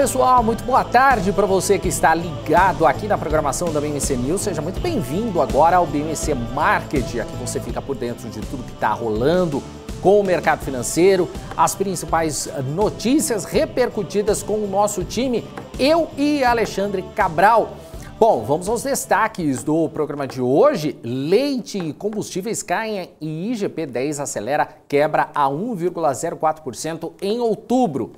pessoal, muito boa tarde para você que está ligado aqui na programação da BMC News. Seja muito bem-vindo agora ao BMC Market. Aqui você fica por dentro de tudo que está rolando com o mercado financeiro, as principais notícias repercutidas com o nosso time, eu e Alexandre Cabral. Bom, vamos aos destaques do programa de hoje. Leite e combustíveis caem e IGP-10 acelera quebra a 1,04% em outubro.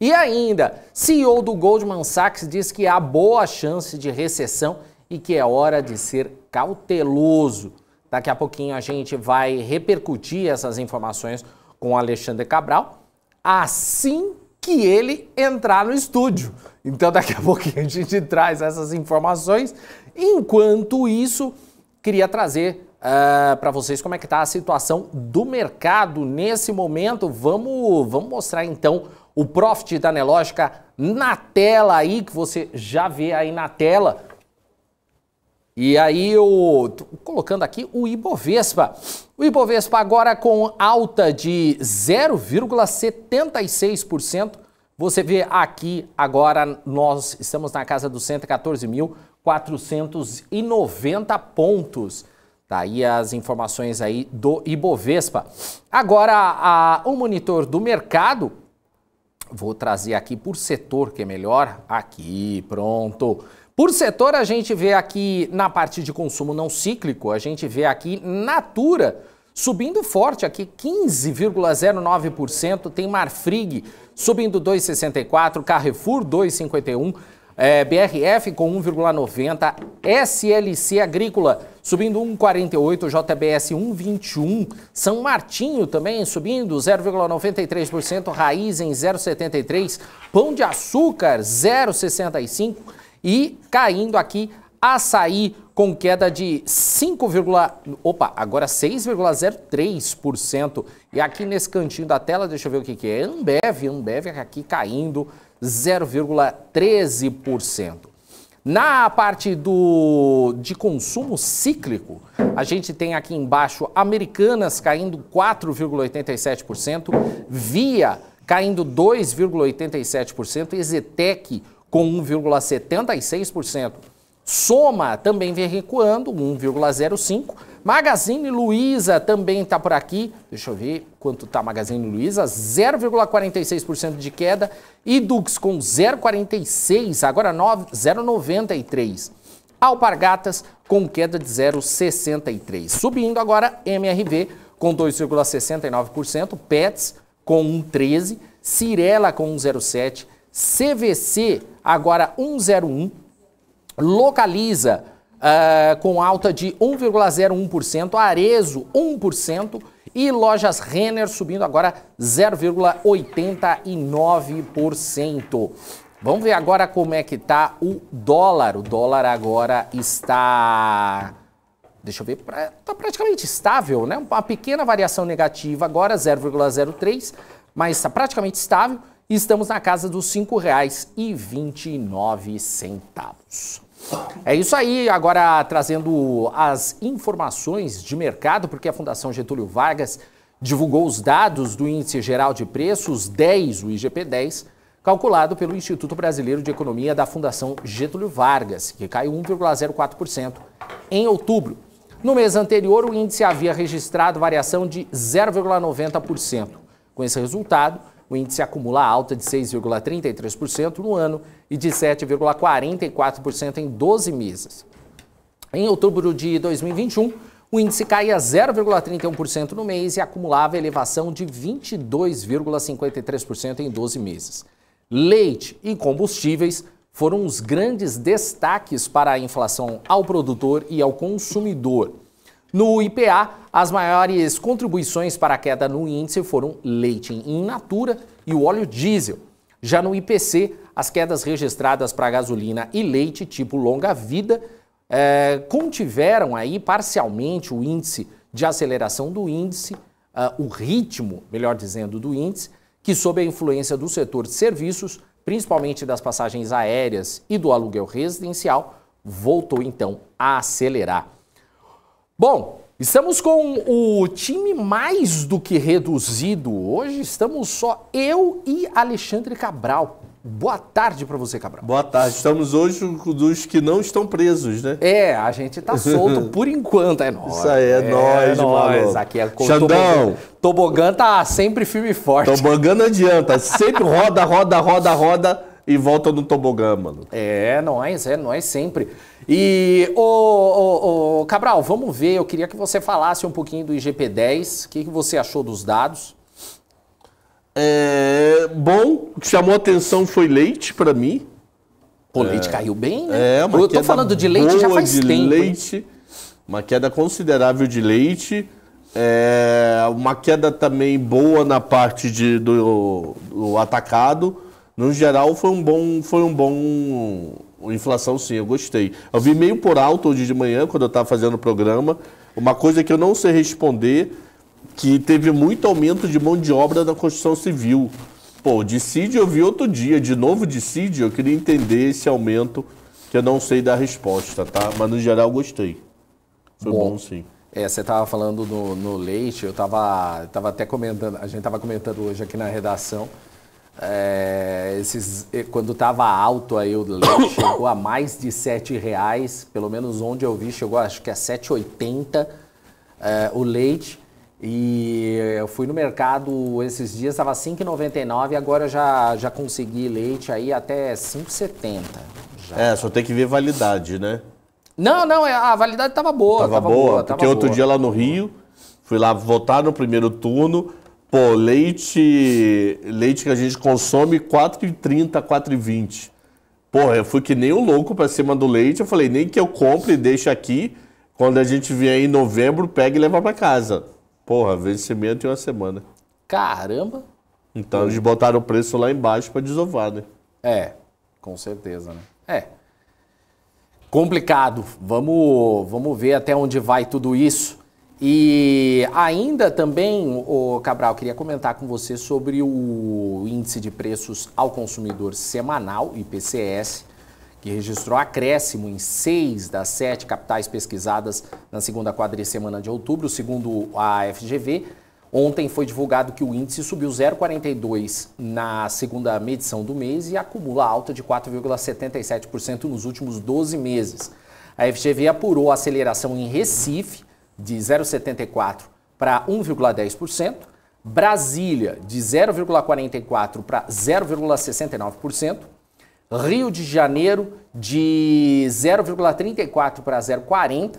E ainda, CEO do Goldman Sachs diz que há boa chance de recessão e que é hora de ser cauteloso. Daqui a pouquinho a gente vai repercutir essas informações com Alexandre Cabral assim que ele entrar no estúdio. Então, daqui a pouquinho a gente traz essas informações. Enquanto isso, queria trazer uh, ah, para vocês como é que está a situação do mercado nesse momento. Vamos, vamos mostrar então o profit da Nelógica na tela aí, que você já vê aí na tela. E aí eu colocando aqui o Ibovespa. O Ibovespa agora com alta de 0,76%, você vê aqui agora, nós estamos na casa dos 114.490 pontos. Daí tá aí as informações aí do Ibovespa. Agora, a, o monitor do mercado, vou trazer aqui por setor que é melhor. Aqui, pronto. Por setor, a gente vê aqui na parte de consumo não cíclico, a gente vê aqui Natura Subindo forte aqui, 15,09%, tem Marfrig subindo 2,64%, Carrefour 2,51%, é, BRF com 1,90%, SLC Agrícola subindo 1,48%, JBS 1,21%, São Martinho também subindo 0,93%, em 0,73%, Pão de Açúcar 0,65% e caindo aqui Açaí com queda de 5, opa, agora 6,03%. E aqui nesse cantinho da tela, deixa eu ver o que, que é. Ambev, Ambev aqui caindo 0,13%. Na parte do, de consumo cíclico, a gente tem aqui embaixo Americanas caindo 4,87%, Via caindo 2,87% e Zetec com 1,76%. Soma também vem recuando, 1,05. Magazine Luiza também está por aqui. Deixa eu ver quanto está Magazine Luiza. 0,46% de queda. E Dux com 0,46, agora 0,93. Alpargatas com queda de 0,63. Subindo agora MRV com 2,69%. Pets com 1,13. Cirela com 1,07. CVC agora 1,01 localiza uh, com alta de 1,01%, Arezo 1% e lojas Renner subindo agora 0,89%. Vamos ver agora como é que está o dólar. O dólar agora está deixa eu ver, está praticamente estável, né? Uma pequena variação negativa agora, 0,03, mas está praticamente estável e estamos na casa dos R$ 5,29. É isso aí, agora trazendo as informações de mercado, porque a Fundação Getúlio Vargas divulgou os dados do Índice Geral de Preços 10, o IGP-10, calculado pelo Instituto Brasileiro de Economia da Fundação Getúlio Vargas, que caiu 1,04% em outubro. No mês anterior, o índice havia registrado variação de 0,90%. Com esse resultado, o índice acumula alta de 6,33% no ano e de 7,44% em 12 meses. Em outubro de 2021, o índice caía 0,31% no mês e acumulava elevação de 22,53% em 12 meses. Leite e combustíveis foram os grandes destaques para a inflação ao produtor e ao consumidor. No IPA, as maiores contribuições para a queda no índice foram leite em natura e o óleo diesel. Já no IPC, as quedas registradas para gasolina e leite tipo longa vida eh, contiveram aí parcialmente o índice de aceleração do índice, uh, o ritmo, melhor dizendo, do índice, que sob a influência do setor de serviços, principalmente das passagens aéreas e do aluguel residencial, voltou então a acelerar. Bom, estamos com o time mais do que reduzido. Hoje estamos só eu e Alexandre Cabral. Boa tarde para você, Cabral. Boa tarde. Estamos hoje dos que não estão presos, né? É, a gente tá solto por enquanto. É nóis. Isso aí, é, é nóis, nóis. Maluco. Aqui é Xandão. Tobogã, tobogã tá sempre firme e forte. Tobogã não adianta. Sempre roda, roda, roda, roda e volta no tobogã, mano. É nós, é nós sempre. E, ô, ô, ô, Cabral, vamos ver, eu queria que você falasse um pouquinho do IGP-10, o que, que você achou dos dados? É, bom, o que chamou atenção foi leite para mim. Pô, é, leite caiu bem, né? É, uma eu tô falando de leite já faz de tempo. Leite, uma queda considerável de leite. É, uma queda também boa na parte de, do, do atacado. No geral, foi um bom. Foi um bom. Inflação, sim, eu gostei. Eu vi meio por alto hoje de manhã, quando eu estava fazendo o programa. Uma coisa que eu não sei responder, que teve muito aumento de mão de obra na construção civil. Pô, dissídio eu vi outro dia, de novo dissídio, eu queria entender esse aumento, que eu não sei dar resposta, tá? Mas no geral gostei. Foi bom, bom sim. É, você estava falando no, no, leite, eu estava tava até comentando, a gente estava comentando hoje aqui na redação é, esses, quando estava alto aí o leite chegou a mais de sete reais, pelo menos onde eu vi chegou acho que a 7,80 é, o leite. E eu fui no mercado esses dias, estava 5,99, agora já, já consegui leite aí até 5,70. É, só tem que ver validade, né? Não, não, é, a validade estava boa. Estava boa, boa, porque outro dia lá no Rio, fui lá votar no primeiro turno, Pô, leite, leite que a gente consome 4,30, 4,20. Porra, eu fui que nem um louco para cima do leite. Eu falei, nem que eu compre e deixe aqui. Quando a gente vier em novembro, pega e leva para casa. Porra, vencimento em uma semana. Caramba! Então eles botaram o preço lá embaixo para desovar, né? É, com certeza, né? É. Complicado. Vamos, vamos ver até onde vai tudo isso. E ainda também, o Cabral, queria comentar com você sobre o índice de preços ao consumidor semanal, IPCS, que registrou acréscimo em seis das sete capitais pesquisadas na segunda quadricemana de outubro, segundo a FGV. Ontem foi divulgado que o índice subiu 0,42 na segunda medição do mês e acumula alta de 4,77% nos últimos 12 meses. A FGV apurou aceleração em Recife de 0,74 para 1,10%, Brasília de 0,44 para 0,69%, Rio de Janeiro de 0,34 para 0,40%,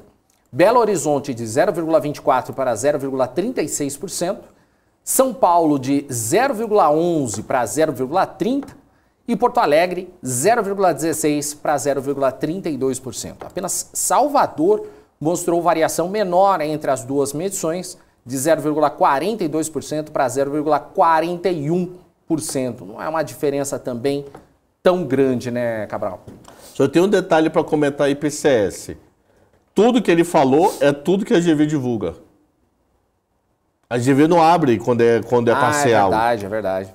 Belo Horizonte de 0,24 para 0,36%, São Paulo de 0,11 para 0,30% e Porto Alegre 0,16 para 0,32%. Apenas Salvador mostrou variação menor entre as duas medições, de 0,42% para 0,41%. Não é uma diferença também tão grande, né, Cabral? Só tem um detalhe para comentar aí, PCS. Tudo que ele falou é tudo que a GV divulga. A GV não abre quando é, quando é ah, é parcial. É verdade, é verdade.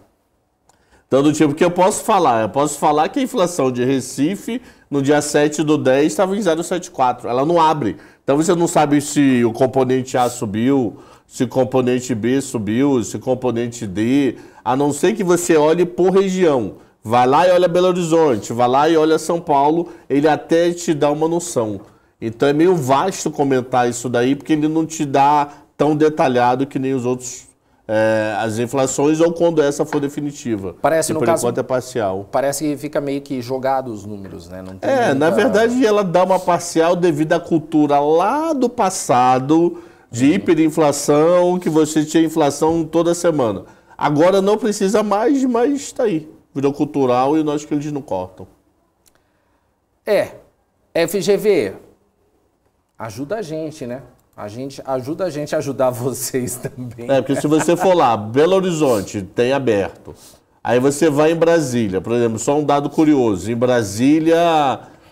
tanto tipo que eu posso falar, eu posso falar que a inflação de Recife no dia 7 do 10 estava em 0,74. Ela não abre, então você não sabe se o componente A subiu, se o componente B subiu, se o componente D, a não ser que você olhe por região. Vai lá e olha Belo Horizonte, vai lá e olha São Paulo, ele até te dá uma noção. Então é meio vasto comentar isso daí, porque ele não te dá tão detalhado que nem os outros é, as inflações ou quando essa for definitiva. Parece, que, no caso, é parcial. Parece que fica meio que jogado os números, né? Não é, muita... na verdade ela dá uma parcial devido à cultura lá do passado de uhum. hiperinflação, que você tinha inflação toda semana. Agora não precisa mais, mas está aí. Virou cultural e nós que eles não cortam. É. FGV, ajuda a gente, né? A gente ajuda a gente a ajudar vocês também. É, porque se você for lá, Belo Horizonte tem aberto. Aí você vai em Brasília, por exemplo, só um dado curioso. Em Brasília,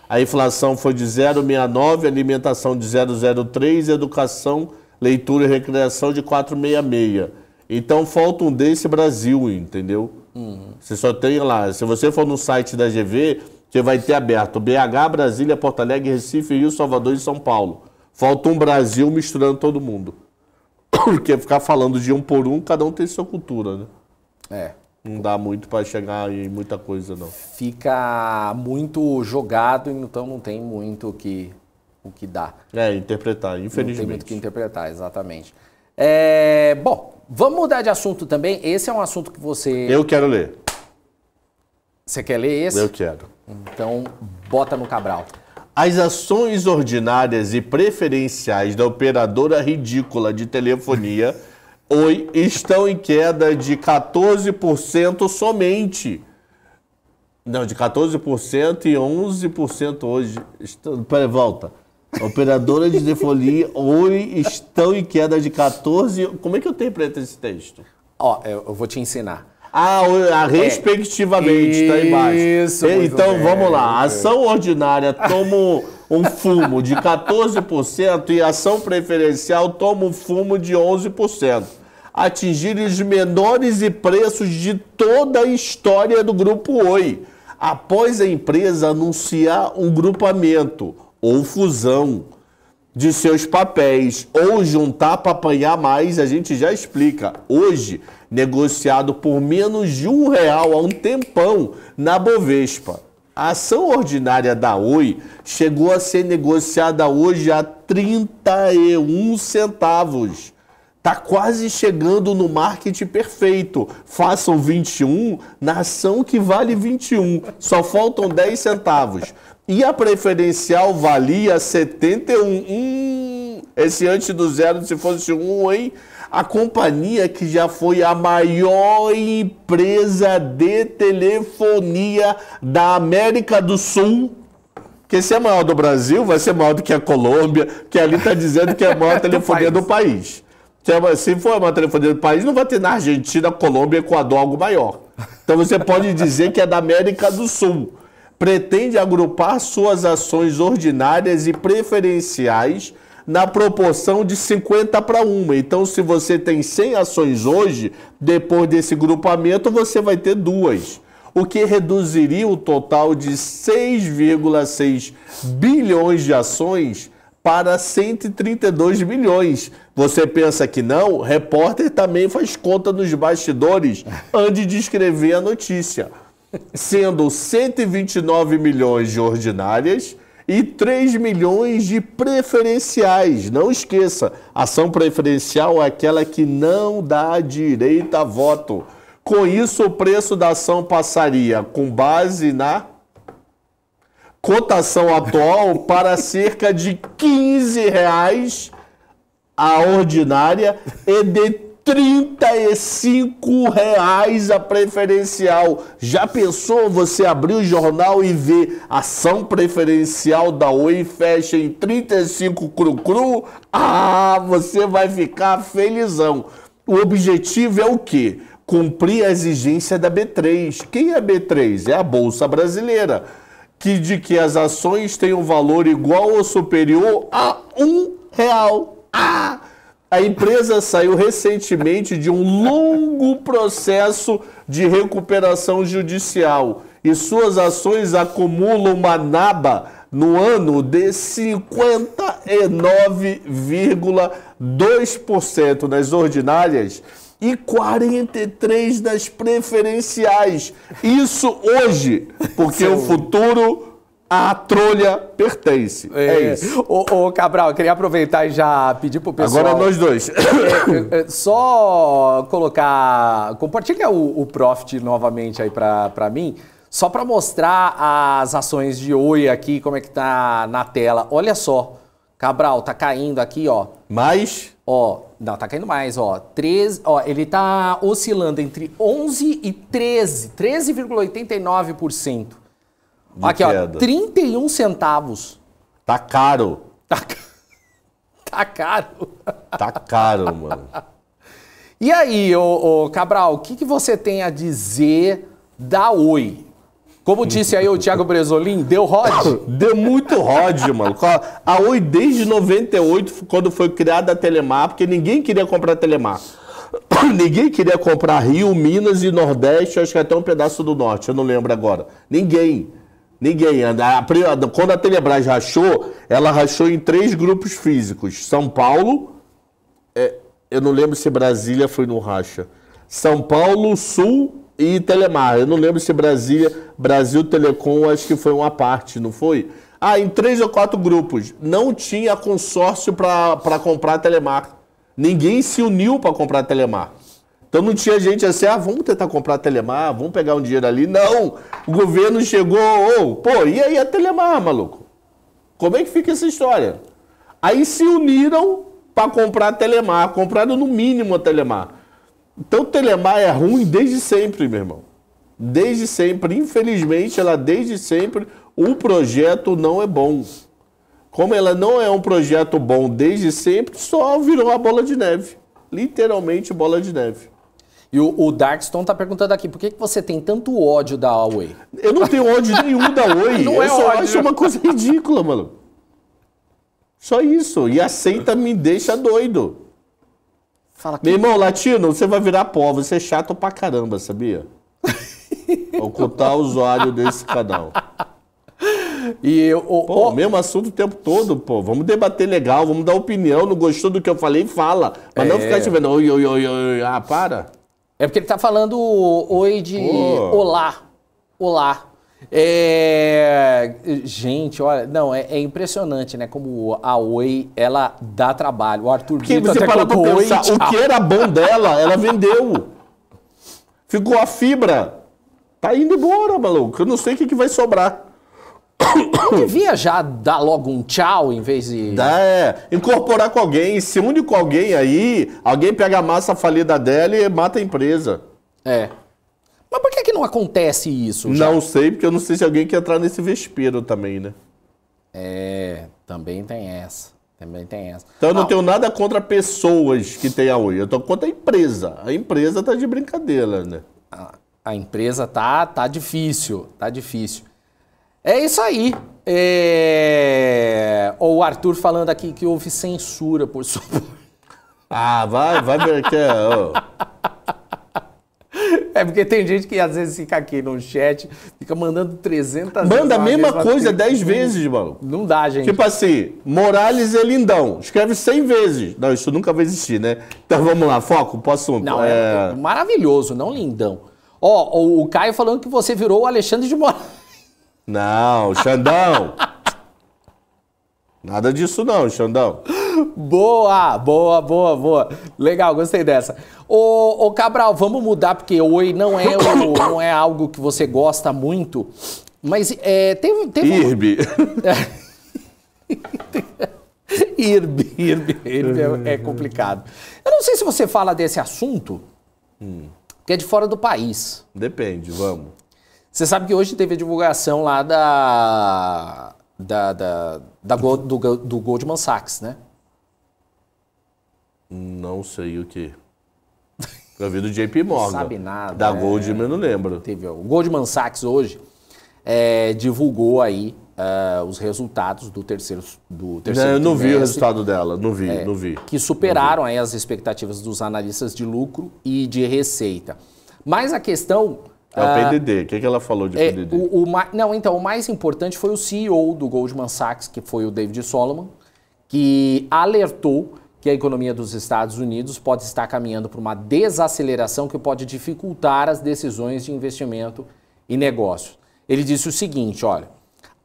a inflação foi de 0,69, alimentação de 0,03, educação, leitura e recreação de 4,66. Então falta um desse Brasil, entendeu? Uhum. Você só tem lá. Se você for no site da GV, você vai ter aberto BH, Brasília, Porto Alegre, Recife, Rio, Salvador e São Paulo. Falta um Brasil misturando todo mundo. Porque é ficar falando de um por um, cada um tem sua cultura, né? É. Não dá muito para chegar em muita coisa, não. Fica muito jogado, então não tem muito o que, o que dá. É, interpretar, infelizmente. Não tem muito o que interpretar, exatamente. É, bom, vamos mudar de assunto também. Esse é um assunto que você. Eu quero ler. Você quer ler esse? Eu quero. Então, bota no Cabral. As ações ordinárias e preferenciais da operadora ridícula de telefonia Oi estão em queda de 14% somente. Não, de 14% e 11% hoje. Peraí, volta. Operadora de telefonia Oi estão em queda de 14%. Como é que eu tenho interpreto esse texto? Ó, eu vou te ensinar. Ah, é. respectivamente, está é. embaixo. Isso, então bem. vamos lá. Ação ordinária toma um fumo de 14% e ação preferencial toma um fumo de 11%. Atingir os menores e preços de toda a história do Grupo Oi, após a empresa anunciar um grupamento ou fusão de seus papéis ou juntar para apanhar mais, a gente já explica. Hoje, negociado por menos de um real há um tempão na Bovespa. A ação ordinária da Oi chegou a ser negociada hoje a 31 centavos. Tá quase chegando no market perfeito. Façam 21 na ação que vale 21. Só faltam 10 centavos. E a preferencial valia 71. Hum, esse antes do zero, se fosse um, hein? A companhia que já foi a maior empresa de telefonia da América do Sul. Que se é maior do Brasil, vai ser maior do que a Colômbia, que ali está dizendo que é a maior telefonia do país. Do país. É se for a maior telefonia do país, não vai ter na Argentina, Colômbia, Equador algo maior. Então você pode dizer que é da América do Sul pretende agrupar suas ações ordinárias e preferenciais na proporção de 50 para 1. Então, se você tem 100 ações hoje, depois desse grupamento você vai ter duas, o que reduziria o total de 6,6 bilhões de ações para 132 bilhões. Você pensa que não? O repórter também faz conta nos bastidores antes de escrever a notícia sendo 129 milhões de ordinárias e 3 milhões de preferenciais. Não esqueça, ação preferencial é aquela que não dá direito a voto. Com isso, o preço da ação passaria, com base na cotação atual, para cerca de 15 reais a ordinária e de 35 reais a preferencial. Já pensou você abrir o jornal e ver ação preferencial da Oi fecha em 35 cru cru? Ah, você vai ficar felizão. O objetivo é o quê? Cumprir a exigência da B3. Quem é a B3? É a Bolsa Brasileira, que de que as ações têm um valor igual ou superior a um real. Ah! A empresa saiu recentemente de um longo processo de recuperação judicial e suas ações acumulam uma naba no ano de 59,2% nas ordinárias e 43 nas preferenciais. Isso hoje, porque o futuro a trolha pertence. É, é isso. Ô, Cabral, eu queria aproveitar e já pedir pro pessoal. Agora é nós dois. É, é, é, só colocar. Compartilha o, o Profit novamente aí para mim. Só para mostrar as ações de Oi aqui, como é que tá na tela. Olha só. Cabral, tá caindo aqui, ó. Mais? Ó, não, tá caindo mais, ó. 13, ó, ele tá oscilando entre 11 e 13, 13,89%. Aqui, queda. ó, 31 centavos. Tá caro. Tá, tá caro. Tá caro, mano. E aí, ô, ô Cabral, o que, que, você tem a dizer da Oi? Como disse aí o Thiago Bresolim, deu rod? deu muito rod, mano. A Oi desde 98, quando foi criada a Telemar, porque ninguém queria comprar Telemar. Ninguém queria comprar Rio, Minas e Nordeste, acho que até um pedaço do Norte, eu não lembro agora. Ninguém. Ninguém anda. Quando a Telebrás rachou, ela rachou em três grupos físicos. São Paulo, é, eu não lembro se Brasília foi no racha. São Paulo, Sul e Telemar. Eu não lembro se Brasília, Brasil Telecom, acho que foi uma parte, não foi? Ah, em três ou quatro grupos. Não tinha consórcio para comprar Telemar. Ninguém se uniu para comprar Telemar. Então não tinha gente assim, ah, vamos tentar comprar a Telemar, vamos pegar um dinheiro ali. Não! O governo chegou, oh, pô, e aí a Telemar, maluco? Como é que fica essa história? Aí se uniram para comprar a Telemar, compraram no mínimo a Telemar. Então Telemar é ruim desde sempre, meu irmão. Desde sempre, infelizmente, ela desde sempre, o projeto não é bom. Como ela não é um projeto bom desde sempre, só virou uma bola de neve. Literalmente bola de neve. E o, o Darkstone tá perguntando aqui, por que, que você tem tanto ódio da Huawei? Eu não tenho ódio nenhum da Huawei. Não é eu é só ódio. acho uma coisa ridícula, mano. Só isso. E aceita me deixa doido. Fala Meu irmão, latino, você vai virar pó, você é chato pra caramba, sabia? Ocultar o usuário desse canal. E eu, o, pô, o mesmo assunto o tempo todo, pô. Vamos debater legal, vamos dar opinião. Não gostou do que eu falei? Fala. Mas é. não ficar te vendo, oi, oi, oi, oi, ah, para. É porque ele tá falando oi de oh. olá. Olá. É... Gente, olha, não, é, é, impressionante, né? Como a Oi, ela dá trabalho. O Arthur Porque Brito você até colocou Oi, O que era bom dela, ela vendeu. Ficou a fibra. Tá indo embora, maluco. Eu não sei o que, que vai sobrar devia já dar logo um tchau em vez de. Dá, é, incorporar com alguém, se une com alguém aí, alguém pega a massa falida dela e mata a empresa. É. Mas por que, que não acontece isso? Já? Não sei, porque eu não sei se alguém quer entrar nesse vespeiro também, né? É, também tem essa. Também tem essa. Então eu não ah. tenho nada contra pessoas que tem a Oi. Eu tô contra a empresa. A empresa tá de brincadeira, né? A, a empresa tá, tá difícil, tá difícil. É isso aí. É... o Arthur falando aqui que houve censura por sua Ah, vai, vai ver É porque tem gente que às vezes fica aqui no chat, fica mandando 300 Manda a mesma, coisa 10 vezes, mano. Não dá, gente. Tipo assim, Morales é lindão. Escreve 100 vezes. Não, isso nunca vai existir, né? Então vamos lá, foco pro assunto. Não, é, é maravilhoso, não lindão. Ó, o Caio falando que você virou o Alexandre de Morales. Não, Xandão! Nada disso não, Xandão. Boa, boa, boa, boa. Legal, gostei dessa. Ô, ô Cabral, vamos mudar, porque oi não é, o, não é algo que você gosta muito. Mas é, teve, um Irbe. Uma... Irbe, Irbe, Irbe é, é, complicado. Eu não sei se você fala desse assunto, hum. que é de fora do país. Depende, vamos. Você sabe que hoje teve a divulgação lá da, da, da, da do, do Goldman Sachs, né? Não sei o que. Eu vi do JP Morgan. Não sabe nada. Da é... Goldman, né? não lembro. Teve, o Goldman Sachs hoje é, divulgou aí uh, os resultados do terceiro do terceiro não, Eu não vi o resultado dela, não vi, é, não vi. Que superaram vi. aí as expectativas dos analistas de lucro e de receita. Mas a questão é o ah, PDD. O que, é que ela falou de é, PDD? O, o, não, então, o mais importante foi o CEO do Goldman Sachs, que foi o David Solomon, que alertou que a economia dos Estados Unidos pode estar caminhando para uma desaceleração que pode dificultar as decisões de investimento e negócios. Ele disse o seguinte, olha,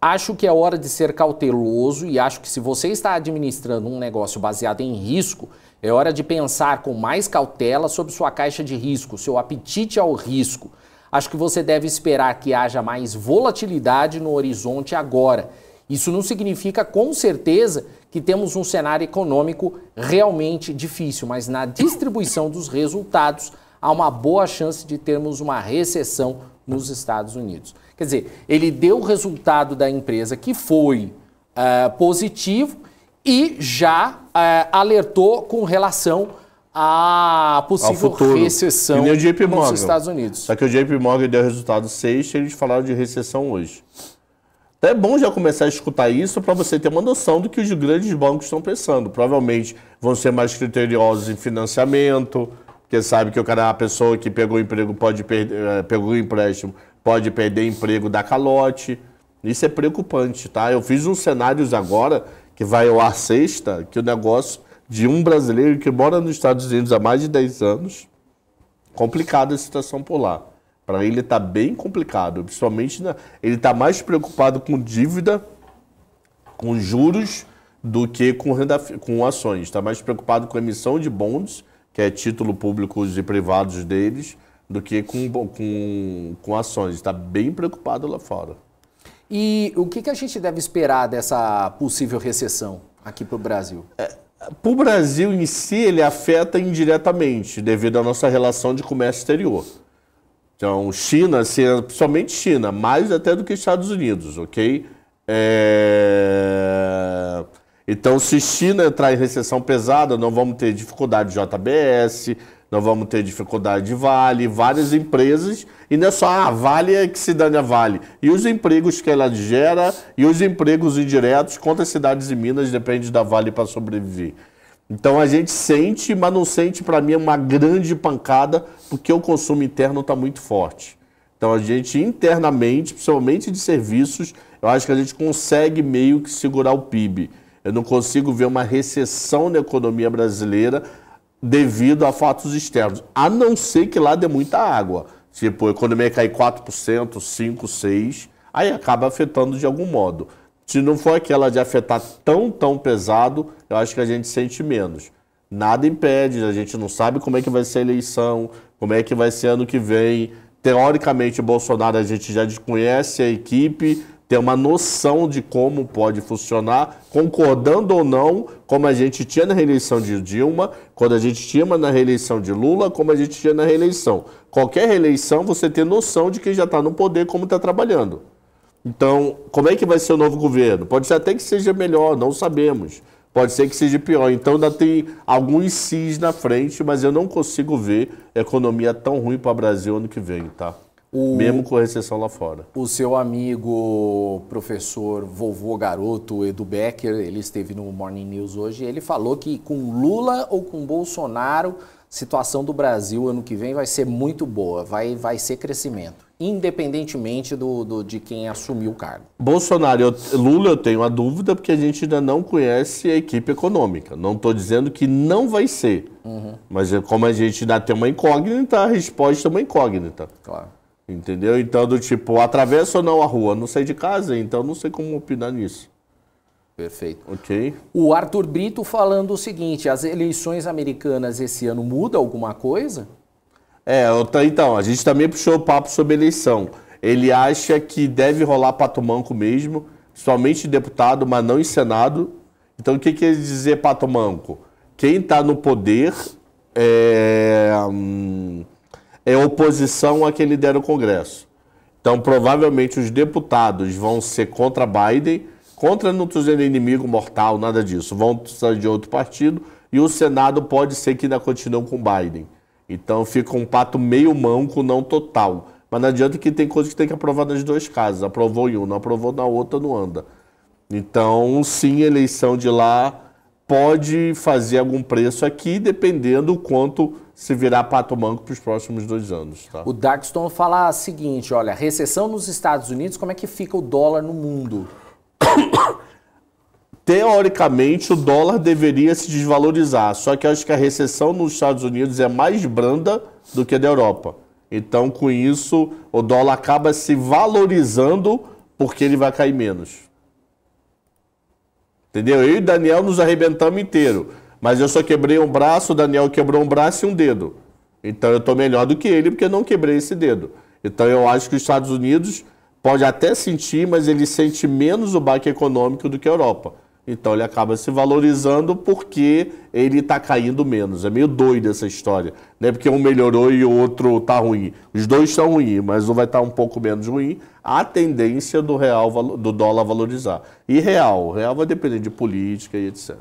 acho que é hora de ser cauteloso e acho que se você está administrando um negócio baseado em risco, é hora de pensar com mais cautela sobre sua caixa de risco, seu apetite ao risco acho que você deve esperar que haja mais volatilidade no horizonte agora. Isso não significa com certeza que temos um cenário econômico realmente difícil, mas na distribuição dos resultados há uma boa chance de termos uma recessão nos Estados Unidos. Quer dizer, ele deu o resultado da empresa que foi uh, positivo e já uh, alertou com relação a possível recessão nos Estados Unidos. Só que o JP Morgan deu resultado sexta e eles falaram de recessão hoje. Então é bom já começar a escutar isso para você ter uma noção do que os grandes bancos estão pensando. Provavelmente vão ser mais criteriosos em financiamento, porque sabe que o cara, é a pessoa que pegou emprego pode perder, eh, pegou empréstimo pode perder emprego, dar calote. Isso é preocupante, tá? Eu fiz uns cenários agora que vai ao ar sexta, que o negócio de um brasileiro que mora nos Estados Unidos há mais de 10 anos. Complicada a situação por lá. Para ele está bem complicado, principalmente na, ele está mais preocupado com dívida, com juros, do que com, renda, com ações. Está mais preocupado com emissão de bons, que é título públicos e privados deles, do que com, com, com ações. Está bem preocupado lá fora. E o que, que a gente deve esperar dessa possível recessão aqui para o Brasil? É, para o Brasil em si, ele afeta indiretamente, devido à nossa relação de comércio exterior. Então, China, assim, é somente China, mais até do que Estados Unidos, ok? É... Então, se China entrar em recessão pesada, não vamos ter dificuldade de JBS, nós vamos ter dificuldade de Vale, várias empresas, e não é só a ah, Vale é que se dane a Vale. E os empregos que ela gera e os empregos indiretos, quantas cidades e Minas depende da Vale para sobreviver. Então a gente sente, mas não sente para mim é uma grande pancada, porque o consumo interno está muito forte. Então a gente internamente, principalmente de serviços, eu acho que a gente consegue meio que segurar o PIB. Eu não consigo ver uma recessão na economia brasileira, devido a fatos externos, a não ser que lá dê muita água. Tipo, a economia cair 4%, 5%, 6%, aí acaba afetando de algum modo. Se não for aquela de afetar tão, tão pesado, eu acho que a gente sente menos. Nada impede, a gente não sabe como é que vai ser a eleição, como é que vai ser ano que vem. Teoricamente, Bolsonaro a gente já desconhece a equipe, ter uma noção de como pode funcionar, concordando ou não, como a gente tinha na reeleição de Dilma, quando a gente tinha na reeleição de Lula, como a gente tinha na reeleição. Qualquer reeleição, você tem noção de quem já está no poder, como está trabalhando. Então, como é que vai ser o novo governo? Pode ser até que seja melhor, não sabemos. Pode ser que seja pior. Então ainda tem alguns cis na frente, mas eu não consigo ver economia tão ruim para o Brasil ano que vem, tá? O, Mesmo com a recessão lá fora. O seu amigo, professor vovô garoto Edu Becker, ele esteve no Morning News hoje, ele falou que com Lula ou com Bolsonaro, situação do Brasil ano que vem vai ser muito boa, vai, vai ser crescimento, independentemente do, do de quem assumiu o cargo. Bolsonaro, e Lula eu tenho a dúvida porque a gente ainda não conhece a equipe econômica. Não estou dizendo que não vai ser, uhum. mas é como a gente ainda tem uma incógnita, a resposta é uma incógnita. Claro. Entendeu? Então, do tipo, atravessa ou não a rua? Não sei de casa, então não sei como opinar nisso. Perfeito. Ok. O Arthur Brito falando o seguinte: as eleições americanas esse ano muda alguma coisa? É, então, a gente também puxou o papo sobre eleição. Ele acha que deve rolar pato manco mesmo, somente deputado, mas não em Senado. Então, o que quer dizer pato manco? Quem está no poder é é oposição a que lidera o Congresso. Então, provavelmente, os deputados vão ser contra Biden, contra não estou dizendo inimigo mortal, nada disso, vão ser de outro partido, e o Senado pode ser que ainda continue com Biden. Então, fica um pato meio manco, não total. Mas não adianta que tem coisa que tem que aprovar nas duas casas. Aprovou em um, não aprovou na outra, não anda. Então, sim, a eleição de lá pode fazer algum preço aqui, dependendo o quanto se virar pato manco para os próximos dois anos. Tá? O Darkstone fala o seguinte: olha, recessão nos Estados Unidos, como é que fica o dólar no mundo? Teoricamente, o dólar deveria se desvalorizar, só que eu acho que a recessão nos Estados Unidos é mais branda do que a da Europa. Então, com isso, o dólar acaba se valorizando porque ele vai cair menos. Entendeu? Eu e Daniel nos arrebentamos inteiro. Mas eu só quebrei um braço, o Daniel quebrou um braço e um dedo. Então eu estou melhor do que ele porque eu não quebrei esse dedo. Então eu acho que os Estados Unidos pode até sentir, mas ele sente menos o baque econômico do que a Europa. Então ele acaba se valorizando porque ele está caindo menos. É meio doido essa história. né? porque um melhorou e o outro está ruim. Os dois estão ruins, mas um vai estar tá um pouco menos ruim. A tendência do real do dólar valorizar. E real, real vai depender de política e etc.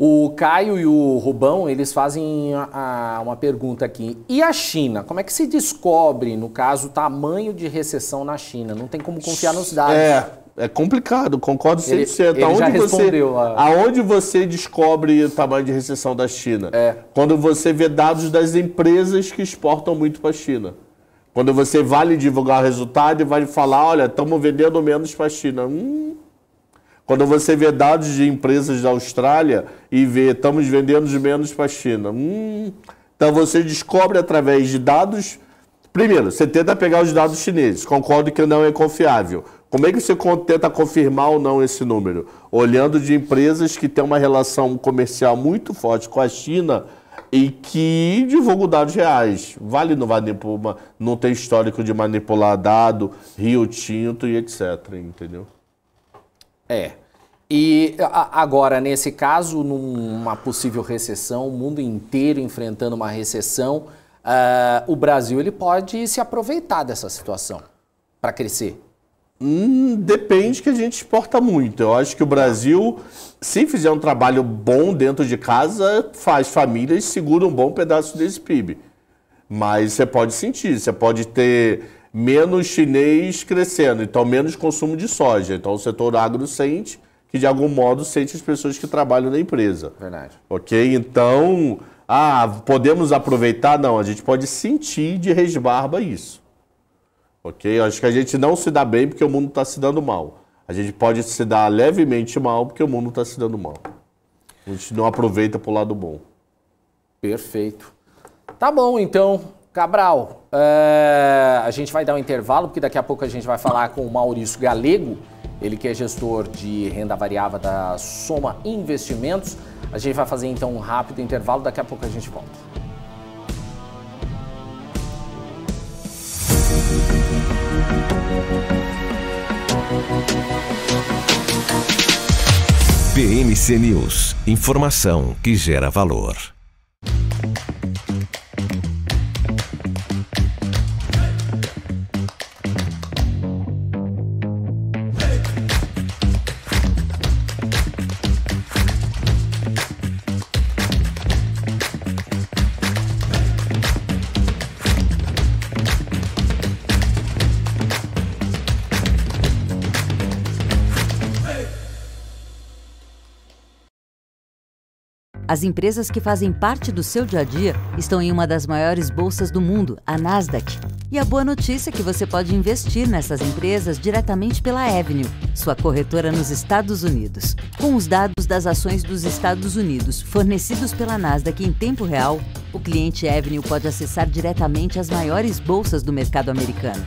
O Caio e o Rubão, eles fazem a, a, uma pergunta aqui. E a China? Como é que se descobre, no caso, o tamanho de recessão na China? Não tem como confiar nos dados. É, é complicado, concordo 100%. Ele, ele aonde, já você, a... aonde você descobre o tamanho de recessão da China? É. Quando você vê dados das empresas que exportam muito para a China. Quando você vale divulgar o resultado e vai falar, olha, estamos vendendo menos para a China. Hum, quando você vê dados de empresas da Austrália e vê estamos vendendo menos para a China. Hum, então você descobre através de dados. Primeiro, você tenta pegar os dados chineses, concordo que não é confiável. Como é que você tenta confirmar ou não esse número? Olhando de empresas que têm uma relação comercial muito forte com a China e que divulgam dados reais. Vale não vale não tem histórico de manipular dado, Rio Tinto e etc. Entendeu? É. E agora, nesse caso, numa possível recessão, o mundo inteiro enfrentando uma recessão, uh, o Brasil ele pode se aproveitar dessa situação para crescer. Hum, depende que a gente exporta muito. Eu acho que o Brasil, se fizer um trabalho bom dentro de casa, faz famílias segura um bom pedaço desse PIB. Mas você pode sentir, você pode ter menos chinês crescendo, então menos consumo de soja. Então o setor agro sente, que de algum modo sente as pessoas que trabalham na empresa. Verdade. Ok? Então, ah, podemos aproveitar? Não, a gente pode sentir de resbarba isso. Ok? Acho que a gente não se dá bem porque o mundo está se dando mal. A gente pode se dar levemente mal porque o mundo está se dando mal. A gente não aproveita para o lado bom. Perfeito. Tá bom, então. Cabral, é, a gente vai dar um intervalo, porque daqui a pouco a gente vai falar com o Maurício Galego, ele que é gestor de renda variável da Soma Investimentos. A gente vai fazer então um rápido intervalo, daqui a pouco a gente volta. BMC News, informação que gera valor. As empresas que fazem parte do seu dia a dia estão em uma das maiores bolsas do mundo, a Nasdaq. E a boa notícia é que você pode investir nessas empresas diretamente pela Avenue, sua corretora nos Estados Unidos. Com os dados das ações dos Estados Unidos fornecidos pela Nasdaq em tempo real, o cliente Avenue pode acessar diretamente as maiores bolsas do mercado americano.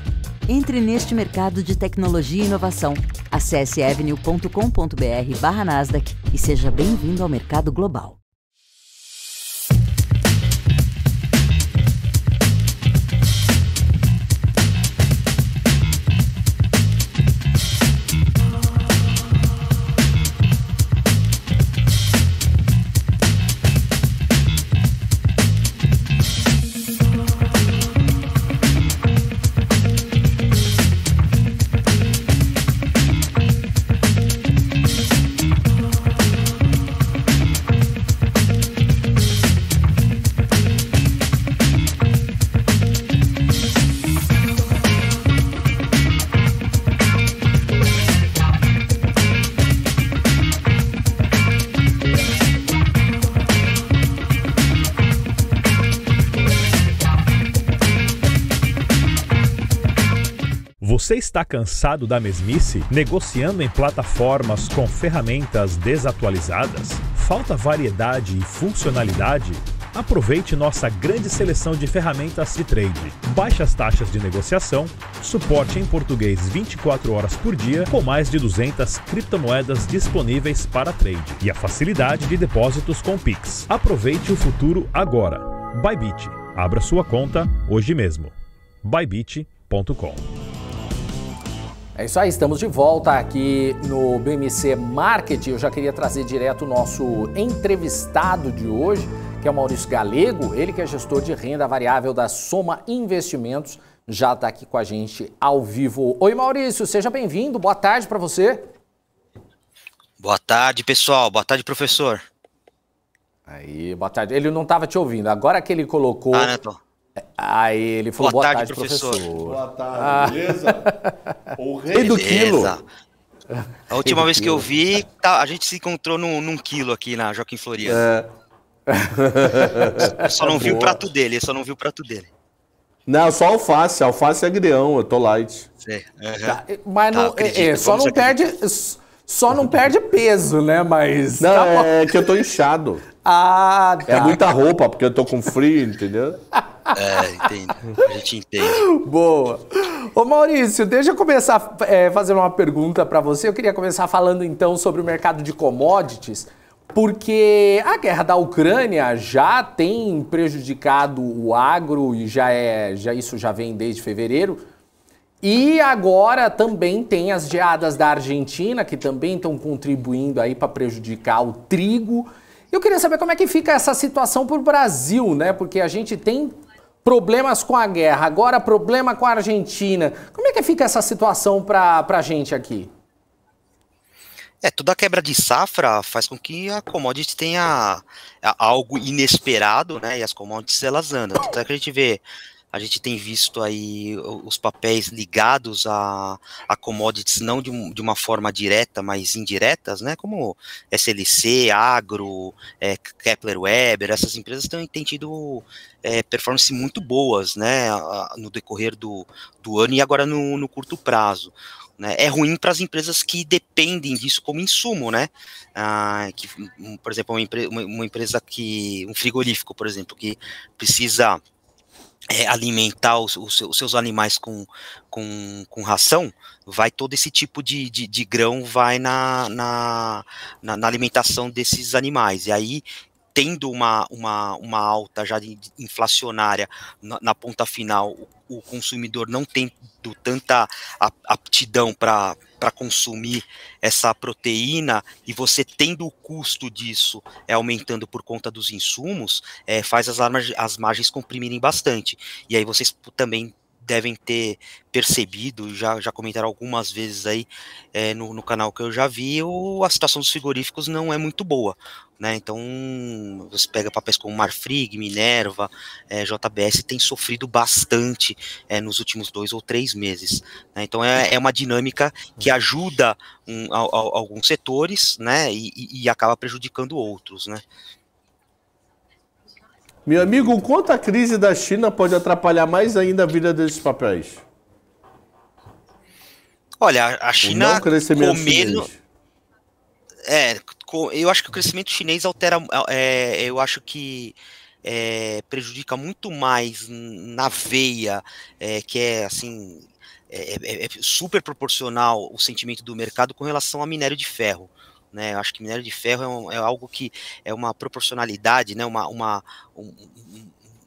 Entre neste mercado de tecnologia e inovação. Acesse avenue.com.br/nasdaq e seja bem-vindo ao mercado global. Você está cansado da mesmice? Negociando em plataformas com ferramentas desatualizadas? Falta variedade e funcionalidade? Aproveite nossa grande seleção de ferramentas de trade, baixas taxas de negociação, suporte em português 24 horas por dia, com mais de 200 criptomoedas disponíveis para trade e a facilidade de depósitos com Pix. Aproveite o futuro agora. Bybit. Abra sua conta hoje mesmo. bybit.com é isso aí, estamos de volta aqui no BMC Marketing. Eu já queria trazer direto o nosso entrevistado de hoje, que é o Maurício Galego, ele que é gestor de renda variável da Soma Investimentos, já está aqui com a gente ao vivo. Oi, Maurício, seja bem-vindo, boa tarde para você. Boa tarde, pessoal, boa tarde, professor. Aí, boa tarde. Ele não estava te ouvindo, agora que ele colocou. Ah, não, tô Aí ele falou, boa, boa tarde, tarde, professor. Boa tarde, ah. beleza? O rei do quilo. A última vez que eu vi, tá, a gente se encontrou num, num quilo aqui na Joaquim Floriano. É. só não vi o prato dele, só não vi o prato dele. Não, só alface, alface é agrião, eu tô light. Sim, uhum. tá, mas tá, não, acredito, é, é só não acreditar. perde só não perde peso, né? Mas. Não, tá é que eu tô inchado. Ah, é tá. É muita roupa, porque eu tô com frio, entendeu? É, entendo. A gente entende. Boa. Ô Maurício, deixa eu começar é, fazendo uma pergunta para você. Eu queria começar falando então sobre o mercado de commodities, porque a guerra da Ucrânia já tem prejudicado o agro e já é, já isso já vem desde fevereiro. E agora também tem as geadas da Argentina, que também estão contribuindo aí para prejudicar o trigo. Eu queria saber como é que fica essa situação para o Brasil, né? Porque a gente tem problemas com a guerra, agora problema com a Argentina. Como é que fica essa situação para a gente aqui? É, toda quebra de safra faz com que a commodity tenha algo inesperado, né? E as commodities elas andam. Tanto é que a gente vê a gente tem visto aí os papéis ligados a, a commodities, não de, de uma forma direta, mas indiretas, né? Como SLC, Agro, é, Kepler Weber, essas empresas têm, têm tido é, performance muito boas, né? No decorrer do, do ano e agora no, no curto prazo. Né? É ruim para as empresas que dependem disso como insumo, né? Ah, que, por exemplo, uma, uma, uma, empresa que. um frigorífico, por exemplo, que precisa é, alimentar os, os, seus animais com, com, com, ração, vai todo esse tipo de, de, de grão vai na, na, na, na alimentação desses animais. E aí tendo uma, uma, uma alta já de, inflacionária na, na, ponta final, o, o consumidor não tem tanta aptidão para para consumir essa proteína e você tendo o custo disso é aumentando por conta dos insumos, é, faz as, as margens comprimirem bastante. E aí vocês também devem ter percebido, já, já comentaram algumas vezes aí é, no, no, canal que eu já vi, o, a situação dos frigoríficos não é muito boa. Né? Então, você pega papéis como Marfrig, Minerva, é, eh, JBS, tem sofrido bastante é, nos últimos dois ou três meses. Né? Então, é, é, uma dinâmica que ajuda um, a, a, alguns setores né? e, e, e acaba prejudicando outros. Né? Meu amigo, quanto a crise da China pode atrapalhar mais ainda a vida desses papéis? Olha, a China comendo. É, eu acho que o crescimento chinês altera. É, é eu acho que é, prejudica muito mais na veia, é, que é assim. É, é, é, super proporcional o sentimento do mercado com relação a minério de ferro. Né? Eu acho que minério de ferro é, um, é algo que é uma proporcionalidade, né? uma, uma, um,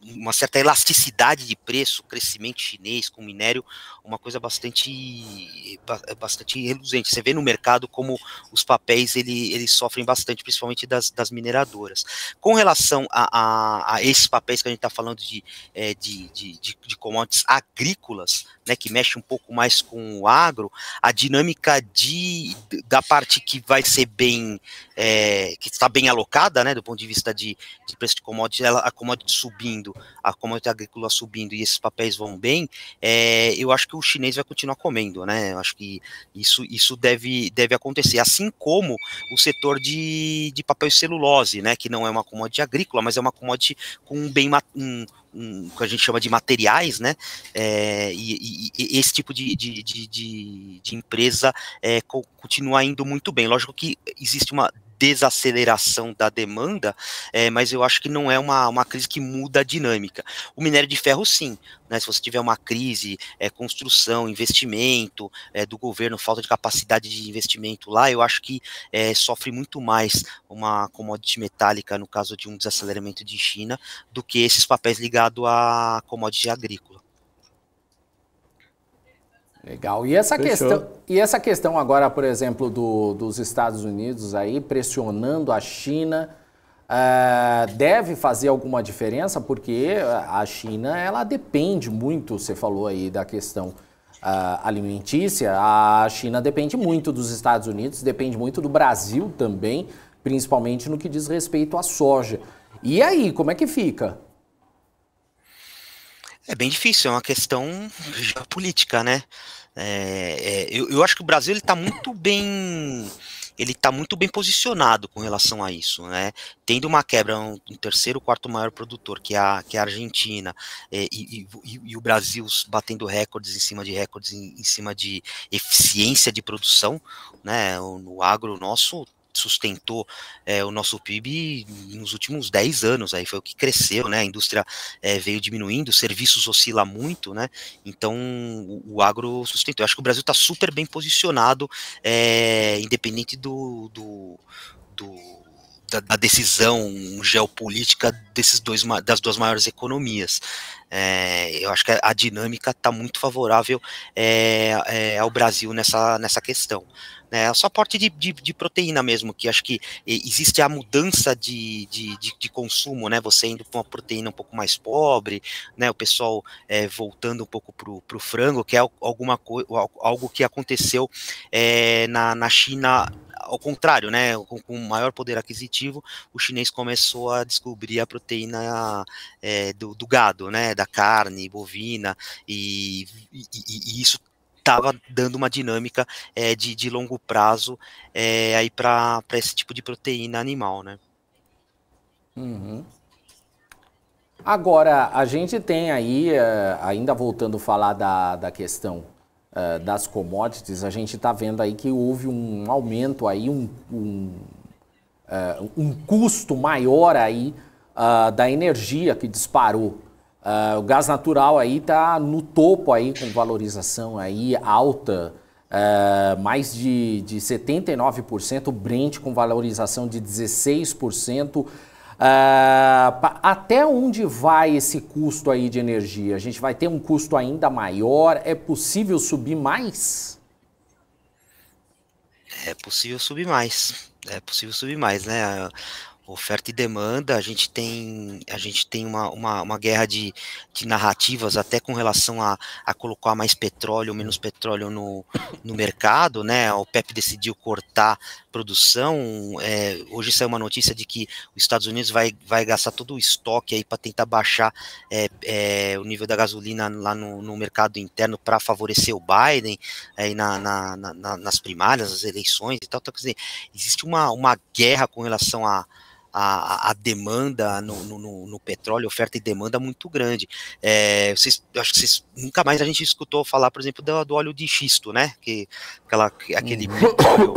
uma certa elasticidade de preço, crescimento chinês com minério, uma coisa bastante bastante reluzente. Você vê no mercado como os papéis ele, eles sofrem bastante, principalmente das, das mineradoras. Com relação a, a, a esses papéis que a gente está falando de, é, de, de, de, de commodities agrícolas, né, que mexe um pouco mais com o agro, a dinâmica de, da parte que vai ser bem, é, que está bem alocada, né, do ponto de vista de, de preço de commodity, ela, a commodity subindo, a commodity agrícola subindo e esses papéis vão bem, é, eu acho que o chinês vai continuar comendo, né, eu acho que isso, isso deve, deve acontecer, assim como o setor de, de papel e celulose, né, que não é uma commodity agrícola, mas é uma commodity com um bem, um, um, que a gente chama de materiais, né? É, e, e, esse tipo de, de, de, de empresa é, continua indo muito bem. Lógico que existe uma desaceleração da demanda, é, mas eu acho que não é uma, uma crise que muda a dinâmica. O minério de ferro, sim. Né, se você tiver uma crise, é, construção, investimento é, do governo, falta de capacidade de investimento lá, eu acho que é, sofre muito mais uma commodity metálica, no caso de um desaceleramento de China, do que esses papéis ligados à commodity agrícola. Legal. E essa, questão, e essa questão agora, por exemplo, do, dos Estados Unidos aí pressionando a China, uh, deve fazer alguma diferença? Porque a China, ela depende muito, você falou aí da questão uh, alimentícia, a China depende muito dos Estados Unidos, depende muito do Brasil também, principalmente no que diz respeito à soja. E aí, como é que fica? É bem difícil, é uma questão geopolítica, né? É, é, eu, eu, acho que o Brasil ele está muito bem ele está muito bem posicionado com relação a isso, né? Tendo uma quebra, um, um terceiro, quarto maior produtor, que é a, que é a Argentina, é, e, e, e, o Brasil batendo recordes em cima de recordes, em, em cima de eficiência de produção, né? O, no agro nosso sustentou é, o nosso PIB nos últimos 10 anos, aí foi o que cresceu, né? A indústria é, veio diminuindo, serviços oscila muito, né? Então o, o agro sustentou. Eu acho que o Brasil está super bem posicionado, é, independente do, do, do da, da decisão geopolítica desses dois, das duas maiores economias. É, eu acho que a, dinâmica está muito favorável é, é, ao Brasil nessa, nessa questão. É só parte de, de, de, proteína mesmo, que acho que existe a mudança de, de, de consumo, né? Você indo para uma proteína um pouco mais pobre, né? O pessoal é, voltando um pouco para o frango, que é alguma algo que aconteceu é, na, na China ao contrário, né, com, com, maior poder aquisitivo, o chinês começou a descobrir a proteína é, do, do, gado, né, da carne bovina, e, e, e isso estava dando uma dinâmica é, de, de, longo prazo é, aí para esse tipo de proteína animal, né. Uhum. Agora, a gente tem aí, ainda voltando a falar da, da questão eh, das commodities, a gente está vendo aí que houve um aumento aí, um, um, uh, um custo maior aí uh, da energia que disparou. Ah, o gás natural aí está no topo aí com valorização aí alta, eh, mais de, de 79%, o Brent com valorização de 16%, Uh, até onde vai esse custo aí de energia? A gente vai ter um custo ainda maior? É possível subir mais? É possível subir mais. É possível subir mais, né? oferta e demanda, a gente tem, a gente tem uma, uma, uma guerra de, de narrativas até com relação a, a colocar mais petróleo, menos petróleo no, no mercado, né? O PEP decidiu cortar produção. É, hoje saiu uma notícia de que os Estados Unidos vai, vai gastar todo o estoque aí para tentar baixar é, é, o nível da gasolina lá no, no mercado interno para favorecer o Biden aí na, na, na, nas primárias, nas eleições e tal. Então, quer dizer, existe uma, uma guerra com relação a a, a demanda no, no, no, petróleo, oferta e demanda muito grande. É, vocês, acho que vocês, nunca mais a gente escutou falar, por exemplo, do, do óleo de xisto, né? Que, aquela, aquele uhum. petróleo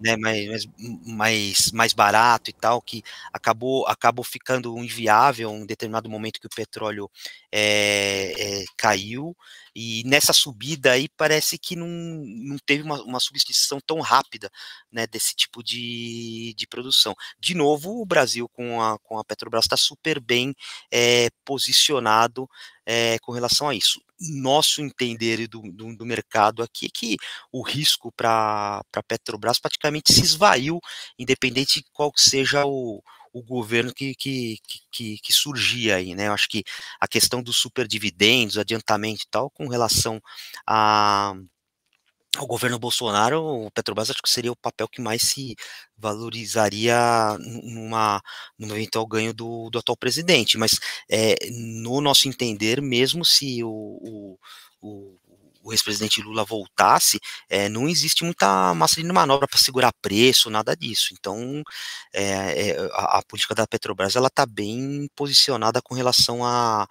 né, mais, mais, mais barato e tal, que acabou, acabou ficando inviável em um determinado momento que o petróleo é, é, caiu, e nessa subida aí parece que não, não teve uma, uma substituição tão rápida né, desse tipo de, de produção. De novo, o Brasil com a, com a Petrobras está super bem é, posicionado com relação a isso nosso entender do, do, do, mercado aqui é que o risco para a Petrobras praticamente se esvaiu, independente de qual seja o, o governo que, que, que, que surgia aí, né? Eu acho que a questão dos superdividendos, adiantamento e tal, com relação a o governo Bolsonaro, o Petrobras acho que seria o papel que mais se valorizaria numa, num eventual ganho do, do atual presidente. Mas é, no nosso entender, mesmo se o, o, o o ex-presidente Lula voltasse, é, não existe muita massa de manobra para segurar preço, nada disso. Então, é, a, a, política da Petrobras ela está bem posicionada com relação à,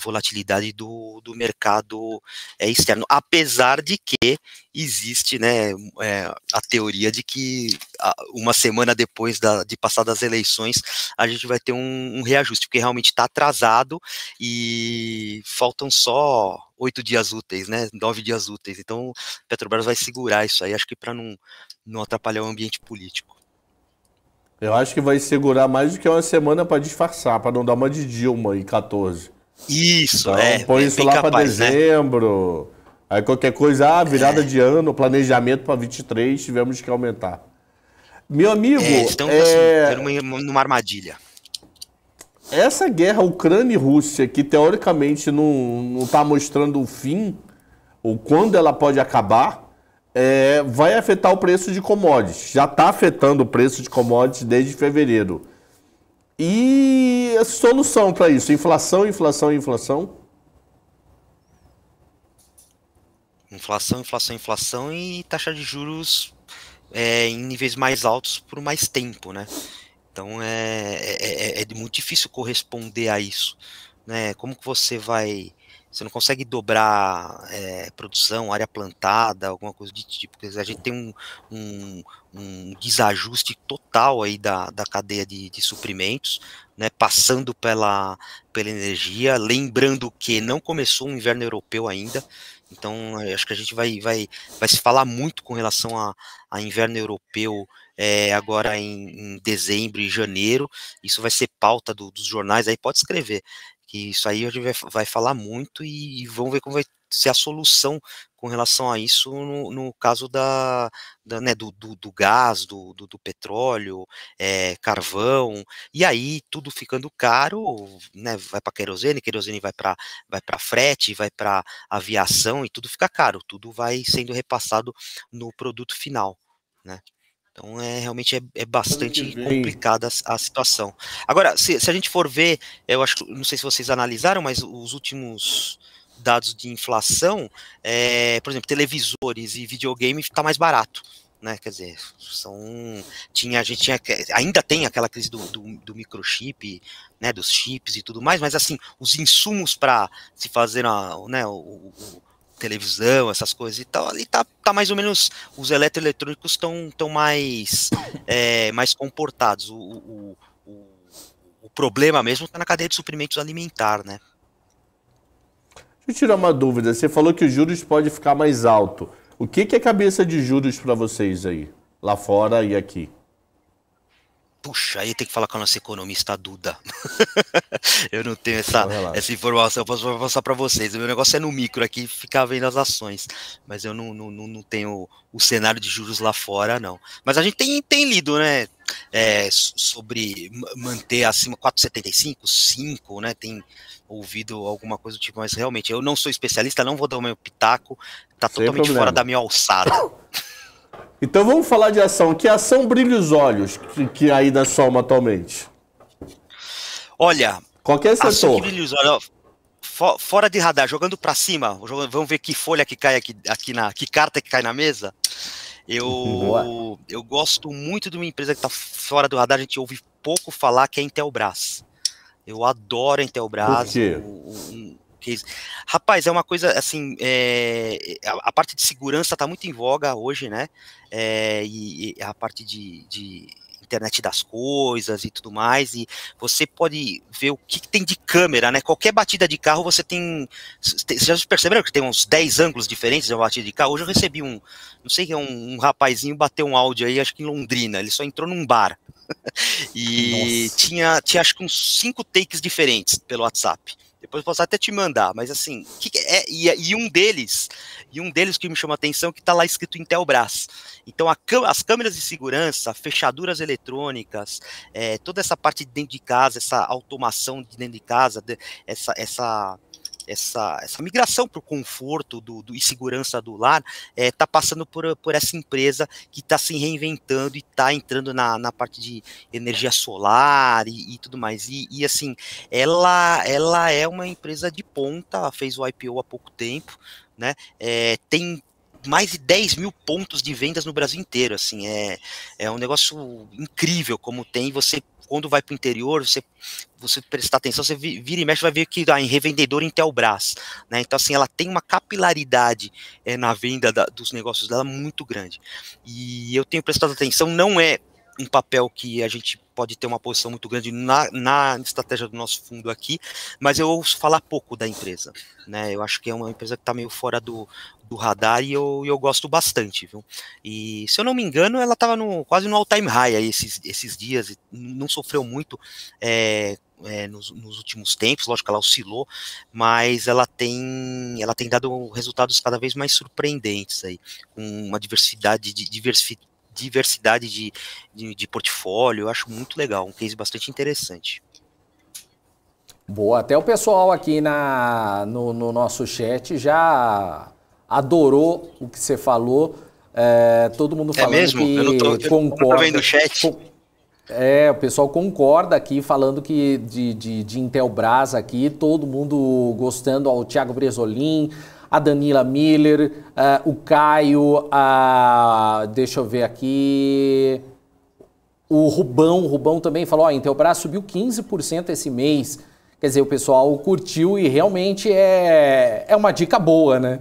volatilidade do, do mercado externo, apesar de que existe né, é, a teoria de que uma semana depois da, de passar das eleições a gente vai ter um, um reajuste, porque realmente está atrasado e faltam só oito dias úteis, né, nove dias úteis. Então, Petrobras vai segurar isso aí, acho que para não, não atrapalhar o ambiente político. Eu acho que vai segurar mais do que uma semana para disfarçar, para não dar uma de Dilma em 14. Isso, então, é. Põe é isso lá para né? dezembro. Né? Aí qualquer coisa, ah, virada é. de ano, planejamento para 23, tivemos que aumentar. Meu amigo. É, estamos assim, é... Assim, numa armadilha. Essa guerra Ucrânia e Rússia, que teoricamente não está mostrando o fim, ou quando ela pode acabar, é, vai afetar o preço de commodities. Já está afetando o preço de commodities desde fevereiro. E a solução para isso? Inflação, inflação, inflação? Inflação, inflação, inflação e taxa de juros é, em níveis mais altos por mais tempo, né? Então é, é, é, é muito difícil corresponder a isso, né? Como que você vai? Você não consegue dobrar é, produção, área plantada, alguma coisa de tipo. porque A gente tem um, um, um desajuste total aí da, da cadeia de, de suprimentos, né, passando pela, pela energia, lembrando que não começou o inverno europeu ainda, então, eh, acho que a gente vai, vai, vai se falar muito com relação a, a inverno europeu é, agora em, em, dezembro e janeiro. Isso vai ser pauta do, dos jornais, aí pode escrever. Que isso aí a gente vai, vai falar muito e, e vamos ver como vai ser a solução com relação a isso no, no caso da, da né, do, do, do, gás, do, do, do petróleo, é, carvão, e aí tudo ficando caro, né, vai para querosene, querosene vai para vai frete, vai para aviação e tudo fica caro, tudo vai sendo repassado no produto final, né? Então é realmente é, é bastante complicada a, a, situação. Agora, se, se a gente for ver, eu acho, não sei se vocês analisaram, mas os últimos dados de inflação, é, por exemplo, televisores e videogame está mais barato. Né, quer dizer, são, tinha, a gente tinha, ainda tem aquela crise do, do, do microchip, né, dos chips e tudo mais, mas assim, os insumos para se fazer a, né, o, o, televisão, essas coisas e tal, ali tá, tá mais ou menos, os eletroeletrônicos estão tão mais, é, mais comportados, o, o, o, o problema mesmo está na cadeia de suprimentos alimentar, né. Deixa eu tirar uma dúvida. Você falou que os juros pode ficar mais alto. O que, que é cabeça de juros para vocês aí, lá fora e aqui? Puxa, aí tem que falar com a nossa economista Duda. eu não tenho essa, então, essa informação, eu posso passar para vocês. O meu negócio é no micro aqui, ficar vendo as ações. Mas eu não, não, não tenho o cenário de juros lá fora, não. Mas a gente tem, tem lido, né? É, sobre manter acima 4,75, 5, né? Tem, ouvido alguma coisa do tipo, mas realmente, eu não sou especialista, não vou dar o meu pitaco, tá Sem totalmente problema. fora da minha alçada. Então vamos falar de ação. Que ação brilha os olhos que, que da soma atualmente? Olha, qualquer setor. Que brilha os olhos, ó, fora de radar, jogando para cima, jogando, vamos ver que folha que cai aqui, aqui na, que carta que cai na mesa. Eu, eu gosto muito de uma empresa que está fora do radar, a gente ouve pouco falar, que é a Intelbras. Eu adoro a Intelbras. Por quê? O, o, Rapaz, é uma coisa assim, é, é a, a, parte de segurança está muito em voga hoje, né? É, e, e, a parte de, de, internet das coisas e tudo mais. E você pode ver o que, que, tem de câmera, né? Qualquer batida de carro você tem. Vocês já perceberam que tem uns 10 ângulos diferentes de uma batida de carro? Hoje eu recebi um, não sei que é um, um rapazinho bateu um áudio aí, acho que em Londrina. Ele só entrou num bar. e tinha, tinha acho que uns cinco takes diferentes pelo WhatsApp. Depois posso até te mandar, mas assim, que que é, e, e, um deles, e um deles que me chama a atenção, é que tá lá escrito Intelbras. Então, a, as câmeras de segurança, fechaduras eletrônicas, é, toda essa parte de dentro de casa, essa automação de dentro de casa, de, essa, essa essa, essa migração para o conforto do, do, e segurança do lar está eh, é, passando por, por essa empresa que está se reinventando e está entrando na, na parte de energia solar e, e tudo mais. E, e, assim, ela, ela é uma empresa de ponta, fez o IPO há pouco tempo, né? É, tem mais de 10 mil pontos de vendas no Brasil inteiro, assim, é, é um negócio incrível como tem, você quando vai para o interior, você, você prestar atenção, você vira e mexe, vai ver que dá em revendedor Intelbras, né? Então, assim, ela tem uma capilaridade é, na venda da, dos negócios dela muito grande. E eu tenho prestado atenção, não é um papel que a gente pode ter uma posição muito grande na, na estratégia do nosso fundo aqui, mas eu ouço falar pouco da empresa, né? Eu acho que é uma empresa que está meio fora do, do radar e eu, eu gosto bastante, viu? E se eu não me engano, ela estava no, quase no all-time high aí esses, esses dias, não sofreu muito é, é, nos, nos, últimos tempos, lógico que ela oscilou, mas ela tem, ela tem dado resultados cada vez mais surpreendentes aí, com uma diversidade de diversidade de, de, de portfólio, eu acho muito legal, um case bastante interessante. Boa, até o pessoal aqui na, no, no nosso chat já adorou o que você falou. É, todo mundo é falando é mesmo? que eu não tô, concorda. Eu não tô vendo o chat. É, o pessoal concorda aqui, falando que de, de, de Intelbras aqui, todo mundo gostando, ó, o Thiago Bresolim, a Danila Miller, uh, o Caio, deixa eu ver aqui, o Rubão, o Rubão também falou, ó, Intelbras subiu 15% esse mês, quer dizer, o pessoal curtiu e realmente é, é uma dica boa, né?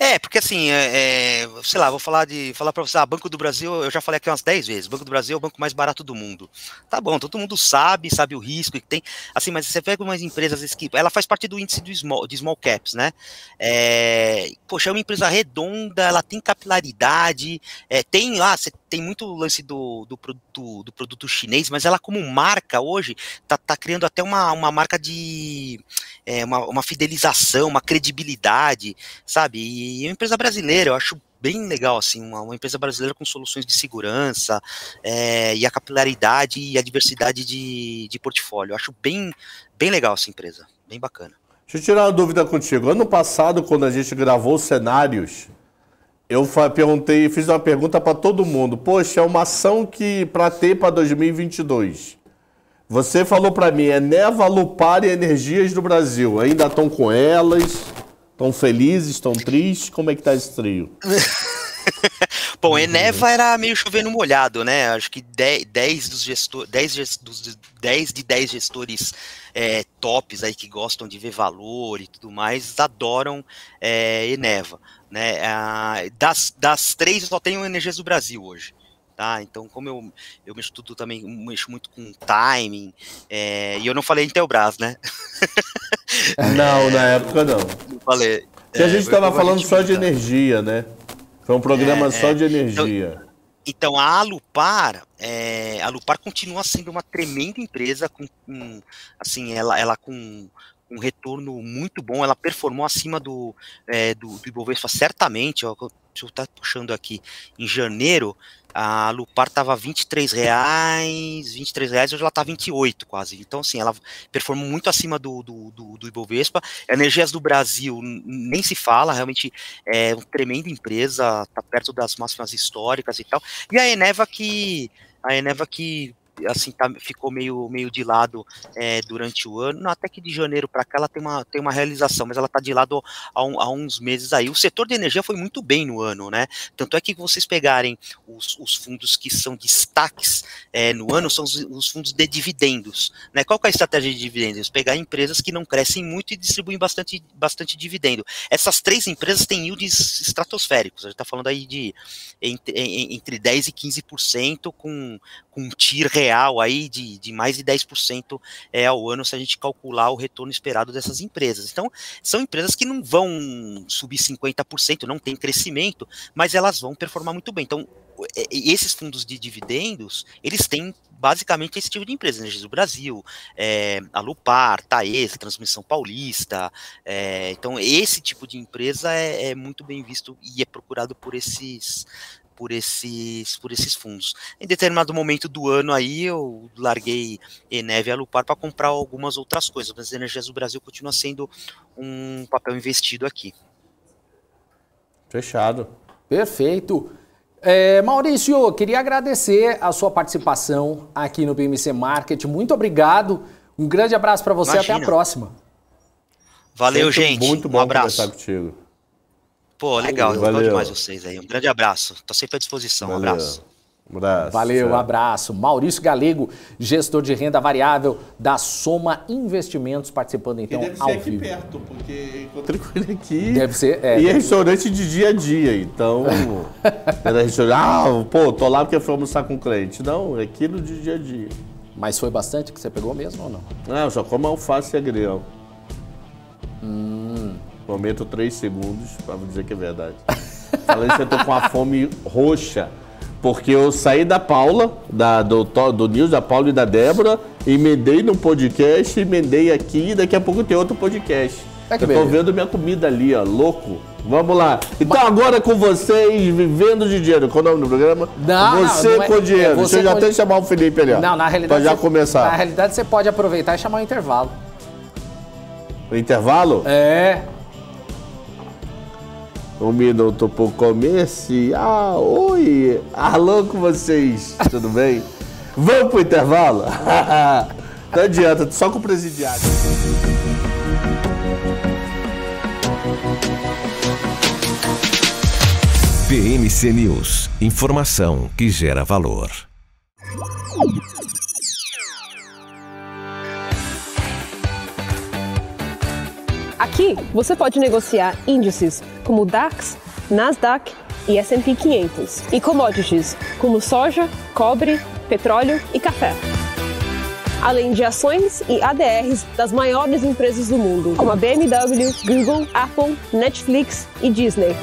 É, porque assim, é, é, sei lá, vou falar de falar para você, ah, Banco do Brasil, eu já falei aqui umas 10 vezes, Banco do Brasil é o banco mais barato do mundo. Tá bom, todo mundo sabe, sabe o risco que tem. Assim, mas você pega umas empresas que ela faz parte do índice do small, de small caps, né? É, poxa, é uma empresa redonda, ela tem capilaridade, é, tem lá, você tem muito lance do, do, produto, do produto chinês, mas ela como marca hoje tá, tá criando até uma, uma marca de é, uma, uma fidelização, uma credibilidade, sabe? E uma empresa brasileira, eu acho bem legal, assim, uma, uma empresa brasileira com soluções de segurança é, e a capilaridade e a diversidade de, de portfólio. Eu acho bem, bem legal essa empresa, bem bacana. Deixa eu tirar uma dúvida contigo. Ano passado, quando a gente gravou cenários, eu perguntei, fiz uma pergunta para todo mundo. Poxa, é uma ação que para ter para 2022. Você falou para mim, Eneva é Lupar e Energias do Brasil. Ainda estão com elas? Estão felizes? Estão tristes? Como é que tá esse trio? Bom, uhum. Eneva era meio chovendo molhado, né? Acho que 10 dos gestores, 10 dos 10 de 10 gestores é, tops aí que gostam de ver valor e tudo mais, adoram é, Eneva. Né? Ah, das, das três, só tem o Energias do Brasil hoje. Tá? Então, como eu, eu me estudo também, mexo muito com timing, é, e eu não falei Intelbras, né? não, na época não. Não falei. porque a é, gente estava falando só de energia, né? Foi um programa é, só de é. então, energia. Então, então a Alupar, é, a Alupar continua sendo uma tremenda empresa com, com assim, ela, ela com, um retorno muito bom. Ela performou acima do, é, do, do Ibovespa, certamente. Ó, se eu estar puxando aqui, em janeiro, a Lupar estava R$ 23,00, reais, 23,00, reais, hoje ela está 28 quase. Então, assim, ela performou muito acima do, do, do, do Ibovespa. Energias do Brasil nem se fala, realmente é uma tremenda empresa, está perto das máximas históricas e tal. E a Eneva que. A Eneva que assim tá, ficou meio, meio de lado é, durante o ano, até que de janeiro para cá ela tem uma, tem uma realização, mas ela está de lado há, um, há, uns meses aí. O setor de energia foi muito bem no ano, né? Tanto é que vocês pegarem os, os fundos que são destaques é, no ano, são os, os, fundos de dividendos. Né? Qual é a estratégia de dividendos? Pegar empresas que não crescem muito e distribuem bastante, bastante dividendo. Essas três empresas têm yields estratosféricos, a gente está falando aí de entre, entre 10% e 15% com, com TIR real real aí de, de mais de 10% é, eh, ao ano se a gente calcular o retorno esperado dessas empresas. Então, são empresas que não vão subir 50%, não tem crescimento, mas elas vão performar muito bem. Então, esses fundos de dividendos, eles têm basicamente esse tipo de empresa, Energia do Brasil, é, eh, Alupar, Taesa, Transmissão Paulista, é, então esse tipo de empresa é, é, muito bem visto e é procurado por esses por esses, por esses fundos. Em determinado momento do ano aí, eu larguei Eneve e Alupar para comprar algumas outras coisas, mas Energias do Brasil continua sendo um papel investido aqui. Fechado. Perfeito. É, Maurício, queria agradecer a sua participação aqui no BMC Market. Muito obrigado. Um grande abraço para você. Imagina. Até a próxima. Valeu, Sempre gente. Muito bom um abraço. conversar contigo. Pô, legal. Valeu. demais vocês aí. Um grande abraço. Estou sempre à disposição. Um abraço. Braço. Valeu, abraço. Maurício Galego, gestor de renda variável da Soma Investimentos, participando então ele deve ao ser aqui perto, porque encontrei com ele aqui. Deve ser, é. E é restaurante de dia a dia, então. era é restaurante. Ah, pô, tô lá porque fui almoçar com o cliente. Não, é aquilo de dia a dia. Mas foi bastante que você pegou mesmo ou não? Não, só como alface e agrião. Prometo três segundos para dizer que é verdade. Falando que eu tô com a fome roxa. Porque eu saí da Paula, da, do, do News, da Paula e da Débora, emendei no podcast, emendei aqui e daqui a pouco tem outro podcast. É eu tô beleza. vendo minha comida ali, ó, louco. Vamos lá. Então agora com vocês, Vivendo de Dinheiro. Qual é o nome do programa? Não, você não, não é, com dinheiro. É você Deixa eu já até chamar o Felipe ali, ó. Não, na realidade. Pra já você, começar. Na realidade, você pode aproveitar e chamar o intervalo. O intervalo? É o minuto topou comer Ah, oi! Alô com vocês, tudo bem? Vamos pro intervalo? Não adianta, só com o presidiário. PMC News, informação que gera valor. Aqui você pode negociar índices como DAX, Nasdaq e S&P 500, e commodities como soja, cobre, petróleo e café. Além de ações e ADRs das maiores empresas do mundo, como a BMW, Google, Apple, Netflix e Disney.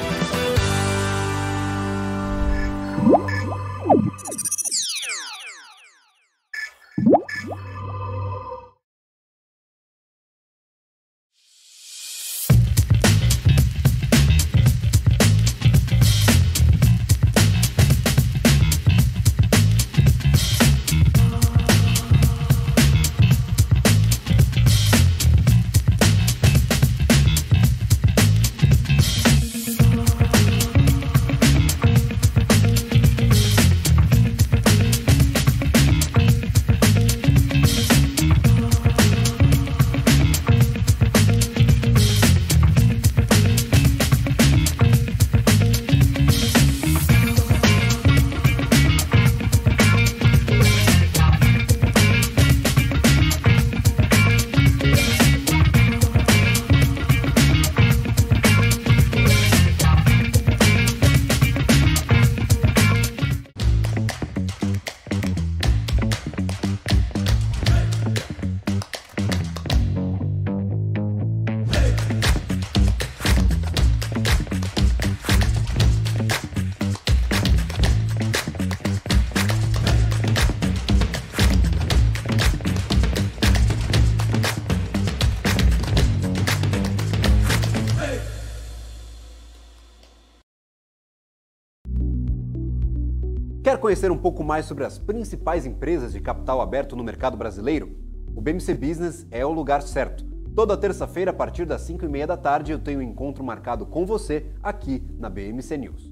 conhecer um pouco mais sobre as principais empresas de capital aberto no mercado brasileiro, o BMC Business é o lugar certo. Toda terça-feira, a partir das 5 e meia da tarde, eu tenho um encontro marcado com você aqui na BMC News.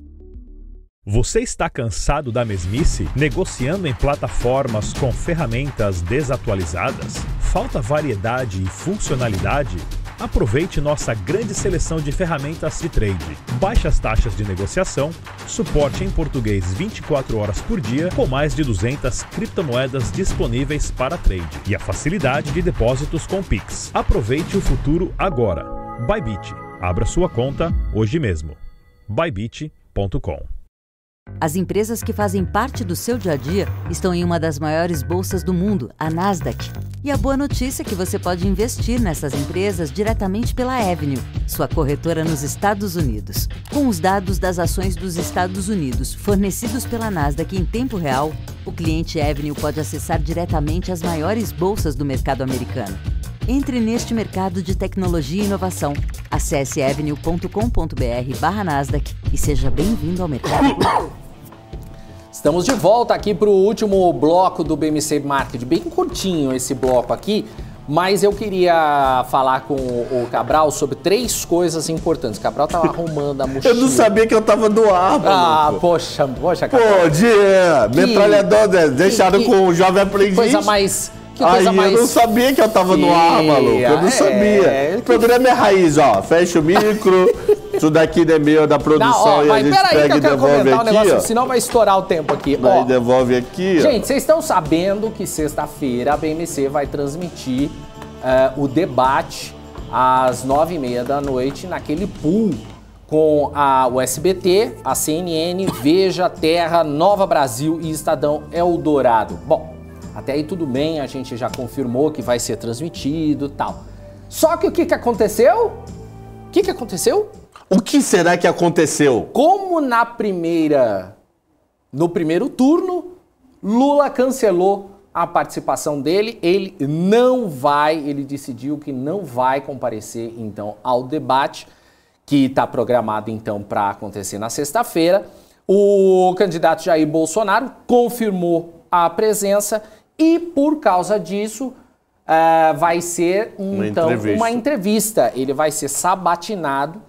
Você está cansado da mesmice? Negociando em plataformas com ferramentas desatualizadas? Falta variedade e funcionalidade? Aproveite nossa grande seleção de ferramentas de trade, baixas taxas de negociação, suporte em português 24 horas por dia, com mais de 200 criptomoedas disponíveis para trade e a facilidade de depósitos com Pix. Aproveite o futuro agora. Bybit. Abra sua conta hoje mesmo. bybit.com as empresas que fazem parte do seu dia a dia estão em uma das maiores bolsas do mundo, a Nasdaq. E a boa notícia é que você pode investir nessas empresas diretamente pela Avenue, sua corretora nos Estados Unidos. Com os dados das ações dos Estados Unidos fornecidos pela Nasdaq em tempo real, o cliente Avenue pode acessar diretamente as maiores bolsas do mercado americano. Entre neste mercado de tecnologia e inovação Acesse avenue.com.br barra Nasdaq e seja bem-vindo ao mercado. Estamos de volta aqui para o último bloco do BMC Market. Bem curtinho esse bloco aqui, mas eu queria falar com o Cabral sobre três coisas importantes. O Cabral estava tá arrumando a mochila. Eu não sabia que eu estava no ar, mano. Ah, poxa, poxa, Cabral. Pô, Diego, metralhador, que, deixado que, com o jovem aprendiz. Coisa mais que coisa Aí, mais... eu não sabia que eu tava no ar, maluco. Eu não é, sabia. É, O programa é raiz, ó. Fecha o micro. Isso daqui é meu, da produção. Não, ó, e a gente pega que eu e devolve aqui, um negócio, ó. senão vai estourar o tempo aqui. Vai ó. devolve aqui, ó. Gente, vocês estão sabendo que sexta-feira a BMC vai transmitir uh, o debate às nove e meia da noite naquele pool com a USBT, a CNN, Veja, Terra, Nova Brasil e Estadão Eldorado. Bom, até aí tudo bem, a gente já confirmou que vai ser transmitido tal. Só que o que, que aconteceu? O que, que aconteceu? O que será que aconteceu? Como na primeira. No primeiro turno, Lula cancelou a participação dele, ele não vai, ele decidiu que não vai comparecer então ao debate que está programado então para acontecer na sexta-feira. O candidato Jair Bolsonaro confirmou a presença e por causa disso, uh, vai ser um, uma, então, entrevista. uma entrevista. Ele vai ser sabatinado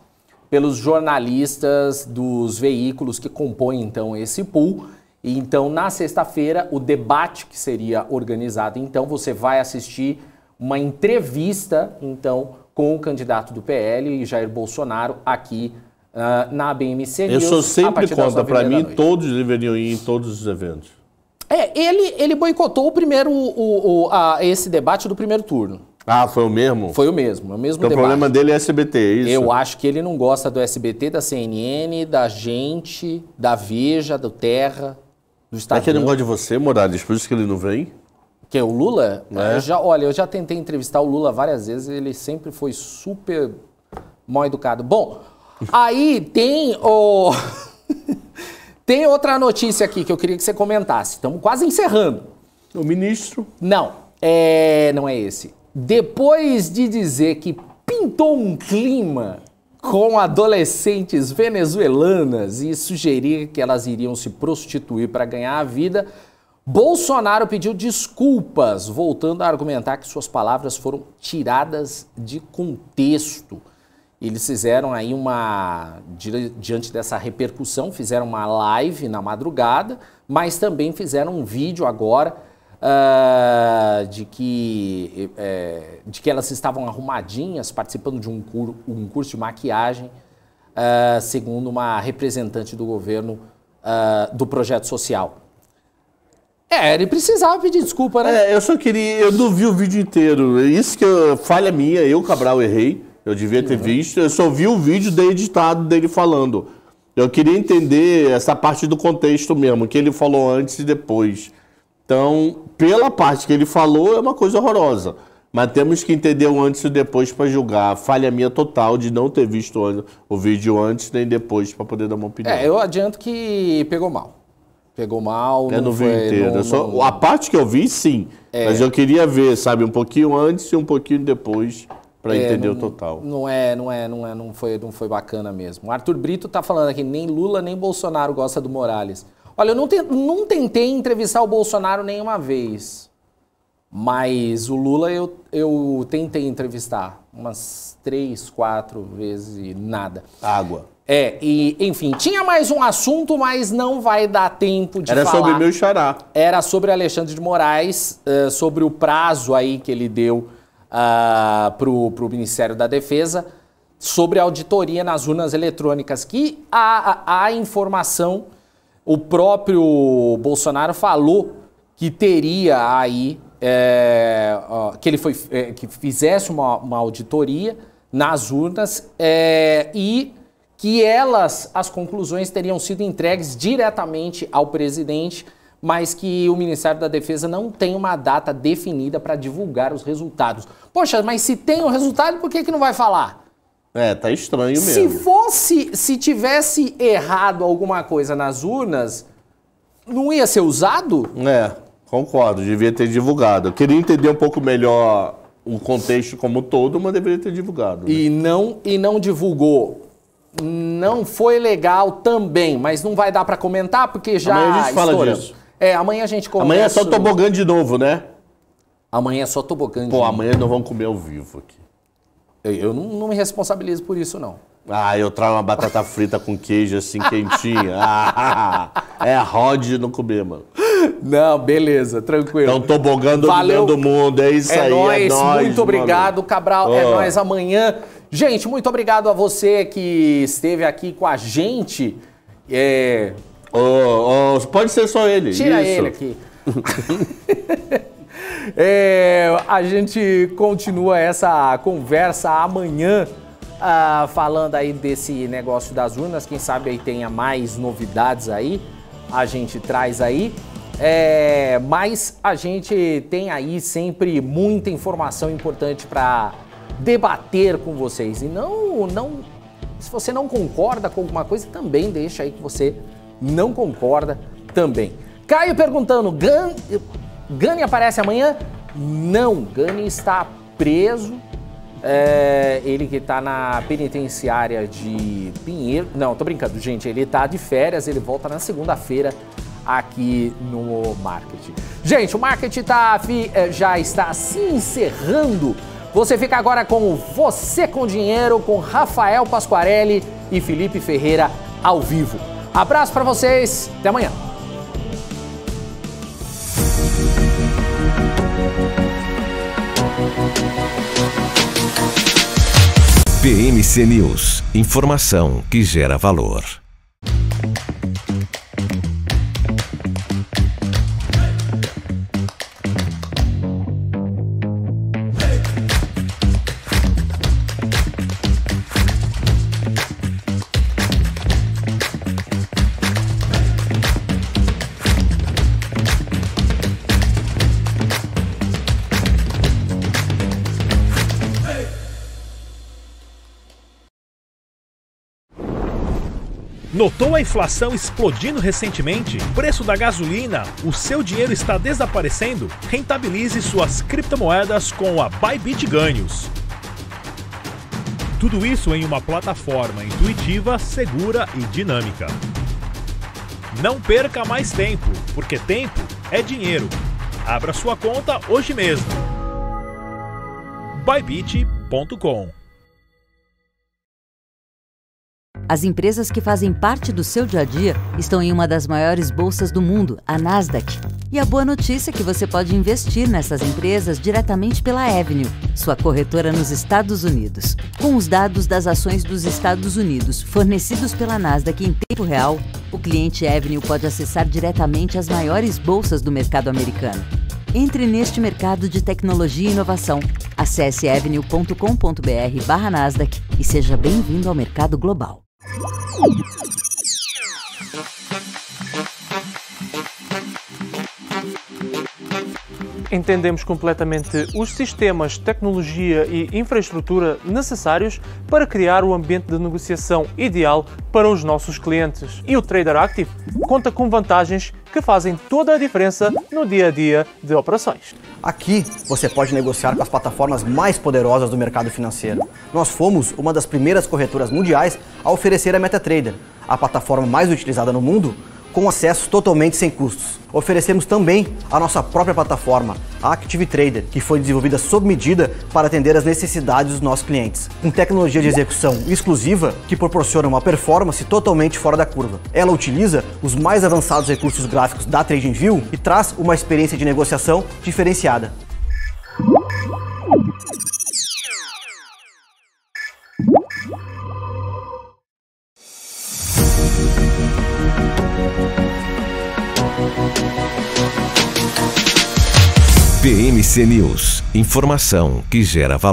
pelos jornalistas dos veículos que compõem então esse pool. E então na sexta-feira o debate que seria organizado, então você vai assistir uma entrevista então com o candidato do PL Jair Bolsonaro aqui uh, na BMC News. Eu sou sempre contra, para mim todos deveriam ir em todos os eventos. É, ele, ele boicotou o primeiro, o, o, a, esse debate do primeiro turno. Ah, foi o mesmo? Foi o mesmo, é o mesmo então, debate. o problema dele é SBT, é isso? Eu acho que ele não gosta do SBT, da CNN, da Gente, da Veja, do Terra, do Estado. É que ele não gosta de você, Morales, por isso que ele não vem? Que é o Lula? É, é. Eu já, olha, eu já tentei entrevistar o Lula várias vezes, ele sempre foi super mal educado. Bom, aí tem o... Tem outra notícia aqui que eu queria que você comentasse. Estamos quase encerrando. O ministro? Não, é, não é esse. Depois de dizer que pintou um clima com adolescentes venezuelanas e sugerir que elas iriam se prostituir para ganhar a vida, Bolsonaro pediu desculpas, voltando a argumentar que suas palavras foram tiradas de contexto. Eles fizeram aí uma, diante dessa repercussão, fizeram uma live na madrugada, mas também fizeram um vídeo agora uh, de, que, é, de que elas estavam arrumadinhas, participando de um, cur, um curso de maquiagem, uh, segundo uma representante do governo uh, do projeto social. É, ele precisava pedir desculpa, né? É, eu só queria. Eu não vi o vídeo inteiro. É isso que eu, falha minha, eu, Cabral, errei. Eu devia ter uhum. visto, eu só vi o vídeo de editado dele falando. Eu queria entender essa parte do contexto mesmo, que ele falou antes e depois. Então, pela parte que ele falou, é uma coisa horrorosa. Mas temos que entender o antes e o depois para julgar. Falha minha total de não ter visto o vídeo antes nem depois para poder dar uma opinião. É, eu adianto que pegou mal. Pegou mal. É não, não vi inteiro. Não, só, não... A parte que eu vi, sim. É. Mas eu queria ver, sabe, um pouquinho antes e um pouquinho depois. Para é, entender não, o total. Não é, não é, não é, não foi, não foi bacana mesmo. O Arthur Brito está falando aqui, nem Lula nem Bolsonaro gosta do Morales. Olha, eu não, te, não tentei entrevistar o Bolsonaro nenhuma vez. Mas o Lula eu, eu tentei entrevistar umas três, quatro vezes e nada. Água. É, e enfim, tinha mais um assunto, mas não vai dar tempo de Era falar. Era sobre meu xará. Era sobre Alexandre de Moraes, uh, sobre o prazo aí que ele deu uh, ah, para o Ministério da Defesa sobre auditoria nas urnas eletrônicas, que a, a, a informação, o próprio Bolsonaro falou que teria aí, é, que ele foi, é, que fizesse uma, uma, auditoria nas urnas é, e que elas, as conclusões, teriam sido entregues diretamente ao presidente mas que o Ministério da Defesa não tem uma data definida para divulgar os resultados. Poxa, mas se tem o resultado, por que, que não vai falar? É, tá estranho mesmo. Se fosse, se tivesse errado alguma coisa nas urnas, não ia ser usado? É, concordo, devia ter divulgado. Eu queria entender um pouco melhor o contexto como todo, mas deveria ter divulgado. Né? E não e não divulgou. Não foi legal também, mas não vai dar para comentar porque já Amanhã a gente fala disso. É, amanhã a gente começa... Amanhã é só tobogã de novo, né? Amanhã é só tobogã de Pô, novo. amanhã não vamos comer ao vivo aqui. Eu, eu não, não me responsabilizo por isso, não. Ah, eu trago uma batata frita com queijo assim, quentinha. Ah, é Rod não comer, mano. Não, beleza, tranquilo. Então é tobogando do mundo, é isso é aí, nóis, é nóis. Muito mano. obrigado, Cabral, oh. é nóis amanhã. Gente, muito obrigado a você que esteve aqui com a gente. É... Oh, oh, pode ser só ele. Tira Isso. ele aqui. é, a gente continua essa conversa amanhã, ah, falando aí desse negócio das urnas. Quem sabe aí tenha mais novidades aí. A gente traz aí. É, mas a gente tem aí sempre muita informação importante para debater com vocês. E não, não, se você não concorda com alguma coisa, também deixa aí que você não concorda também. Caio perguntando: Gan... Gani aparece amanhã? Não, Gani está preso. É, ele que está na penitenciária de Pinheiro. Não, tô brincando, gente. Ele está de férias, ele volta na segunda-feira aqui no marketing. Gente, o marketing tá, eh, já está se encerrando. Você fica agora com Você com Dinheiro, com Rafael Pasquarelli e Felipe Ferreira ao vivo. Abraço para vocês, até amanhã. PMC News, informação que gera valor. Notou a inflação explodindo recentemente? Preço da gasolina? O seu dinheiro está desaparecendo? Rentabilize suas criptomoedas com a Bybit Ganhos. Tudo isso em uma plataforma intuitiva, segura e dinâmica. Não perca mais tempo, porque tempo é dinheiro. Abra sua conta hoje mesmo. bybit.com as empresas que fazem parte do seu dia a dia estão em uma das maiores bolsas do mundo, a Nasdaq. E a boa notícia é que você pode investir nessas empresas diretamente pela Avenue, sua corretora nos Estados Unidos. Com os dados das ações dos Estados Unidos fornecidos pela Nasdaq em tempo real, o cliente Avenue pode acessar diretamente as maiores bolsas do mercado americano. Entre neste mercado de tecnologia e inovação. Acesse avenue.com.br/nasdaq e seja bem-vindo ao mercado global. Oh! entendemos completamente os sistemas, tecnologia e infraestrutura necessários para criar o ambiente de negociação ideal para os nossos clientes. E o Trader Active conta com vantagens que fazem toda a diferença no dia a dia de operações. Aqui você pode negociar com as plataformas mais poderosas do mercado financeiro. Nós fomos uma das primeiras corretoras mundiais a oferecer a MetaTrader, a plataforma mais utilizada no mundo com acesso totalmente sem custos. Oferecemos também a nossa própria plataforma, a Active Trader, que foi desenvolvida sob medida para atender as necessidades dos nossos clientes, com tecnologia de execução exclusiva que proporciona uma performance totalmente fora da curva. Ela utiliza os mais avançados recursos gráficos da TradingView e traz uma experiência de negociação diferenciada. VMC News. Informação que gera valor.